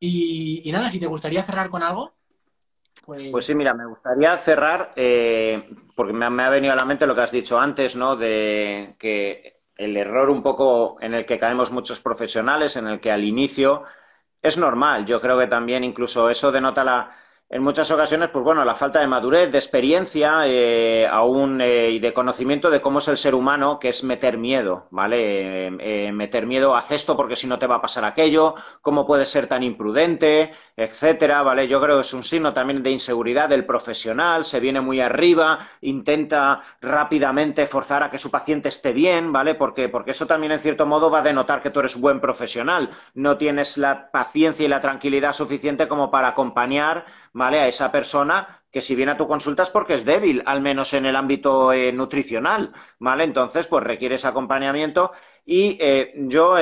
y nada, si te gustaría cerrar con algo. Pues... sí, pues mira, me gustaría cerrar, eh, porque me, me, ha venido a la mente lo que has dicho antes, ¿no? De que el error un poco en el que caemos muchos profesionales, en el que al inicio es normal. Yo creo que también incluso eso denota la, en muchas ocasiones, pues bueno, la falta de madurez, de experiencia eh, aún eh, y de conocimiento de cómo es el ser humano, que es meter miedo, ¿vale? Eh, meter miedo, haz esto porque si no te va a pasar aquello, cómo puedes ser tan imprudente, etcétera, ¿vale? Yo creo que es un signo también de inseguridad del profesional, se viene muy arriba, intenta rápidamente forzar a que su paciente esté bien, ¿vale? Porque, porque eso también en cierto modo va a denotar que tú eres buen profesional, no tienes la paciencia y la tranquilidad suficiente como para acompañar ¿vale? A esa persona que si viene a tu consulta es porque es débil, al menos en el ámbito eh, nutricional, ¿vale? Entonces, pues requieres acompañamiento y eh, yo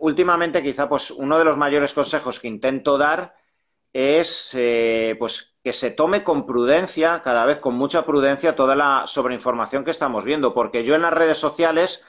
últimamente quizá pues uno de los mayores consejos que intento dar es eh, pues que se tome con prudencia, cada vez con mucha prudencia, toda la sobreinformación que estamos viendo, porque yo en las redes sociales,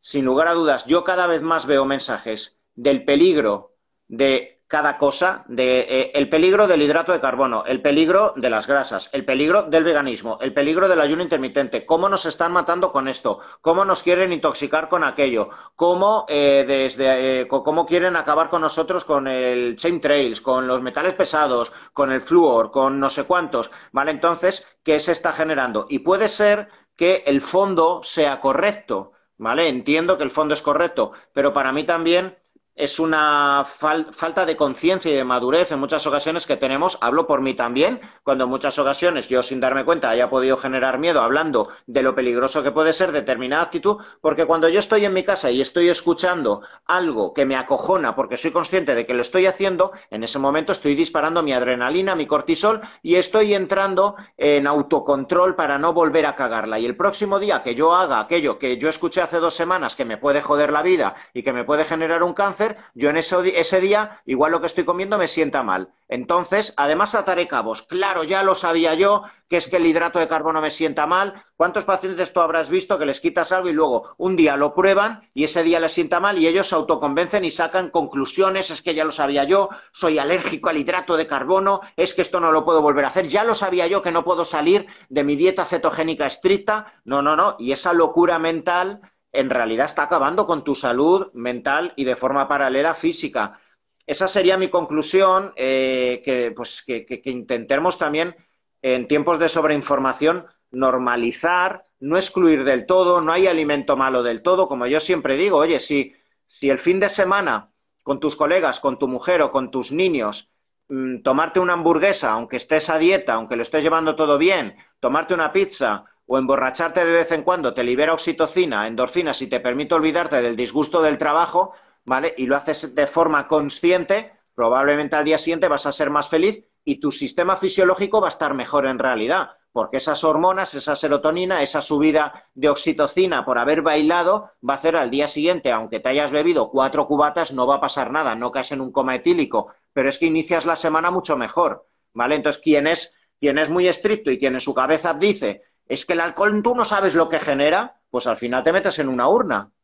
sin lugar a dudas, yo cada vez más veo mensajes del peligro de cada cosa de eh, el peligro del hidrato de carbono, el peligro de las grasas, el peligro del veganismo, el peligro del ayuno intermitente, cómo nos están matando con esto, cómo nos quieren intoxicar con aquello, cómo eh, desde eh, cómo quieren acabar con nosotros con el chain trails, con los metales pesados, con el flúor, con no sé cuántos, ¿vale? Entonces, ¿qué se está generando? Y puede ser que el fondo sea correcto, ¿vale? Entiendo que el fondo es correcto, pero para mí también es una falta de conciencia y de madurez en muchas ocasiones que tenemos. Hablo por mí también, cuando en muchas ocasiones yo sin darme cuenta haya podido generar miedo hablando de lo peligroso que puede ser determinada actitud, porque cuando yo estoy en mi casa y estoy escuchando algo que me acojona porque soy consciente de que lo estoy haciendo, en ese momento estoy disparando mi adrenalina, mi cortisol y estoy entrando en autocontrol para no volver a cagarla. Y el próximo día que yo haga aquello que yo escuché hace dos semanas que me puede joder la vida y que me puede generar un cáncer, yo en ese día igual lo que estoy comiendo me sienta mal. Entonces, además ataré cabos. Claro, ya lo sabía yo, que es que el hidrato de carbono me sienta mal. ¿Cuántos pacientes tú habrás visto que les quitas algo y luego un día lo prueban y ese día les sienta mal y ellos se autoconvencen y sacan conclusiones? Es que ya lo sabía yo, soy alérgico al hidrato de carbono, es que esto no lo puedo volver a hacer. Ya lo sabía yo que no puedo salir de mi dieta cetogénica estricta. No, no, no. Y esa locura mental en realidad está acabando con tu salud mental y de forma paralela física. Esa sería mi conclusión, eh, que, pues, que, intentemos también en tiempos de sobreinformación normalizar, no excluir del todo, no hay alimento malo del todo, como yo siempre digo, oye, si, el fin de semana con tus colegas, con tu mujer o con tus niños, mm, tomarte una hamburguesa, aunque estés a dieta, aunque lo estés llevando todo bien, tomarte una pizza o emborracharte de vez en cuando te libera oxitocina, endorfinas y te permite olvidarte del disgusto del trabajo, ¿vale? Y lo haces de forma consciente, probablemente al día siguiente vas a ser más feliz y tu sistema fisiológico va a estar mejor en realidad, porque esas hormonas, esa serotonina, esa subida de oxitocina por haber bailado, va a hacer al día siguiente, aunque te hayas bebido cuatro cubatas, no va a pasar nada, no caes en un coma etílico, pero es que inicias la semana mucho mejor, ¿vale? Entonces, es, quien es muy estricto y quien en su cabeza dice es que el alcohol tú no sabes lo que genera, pues al final te metes en una urna.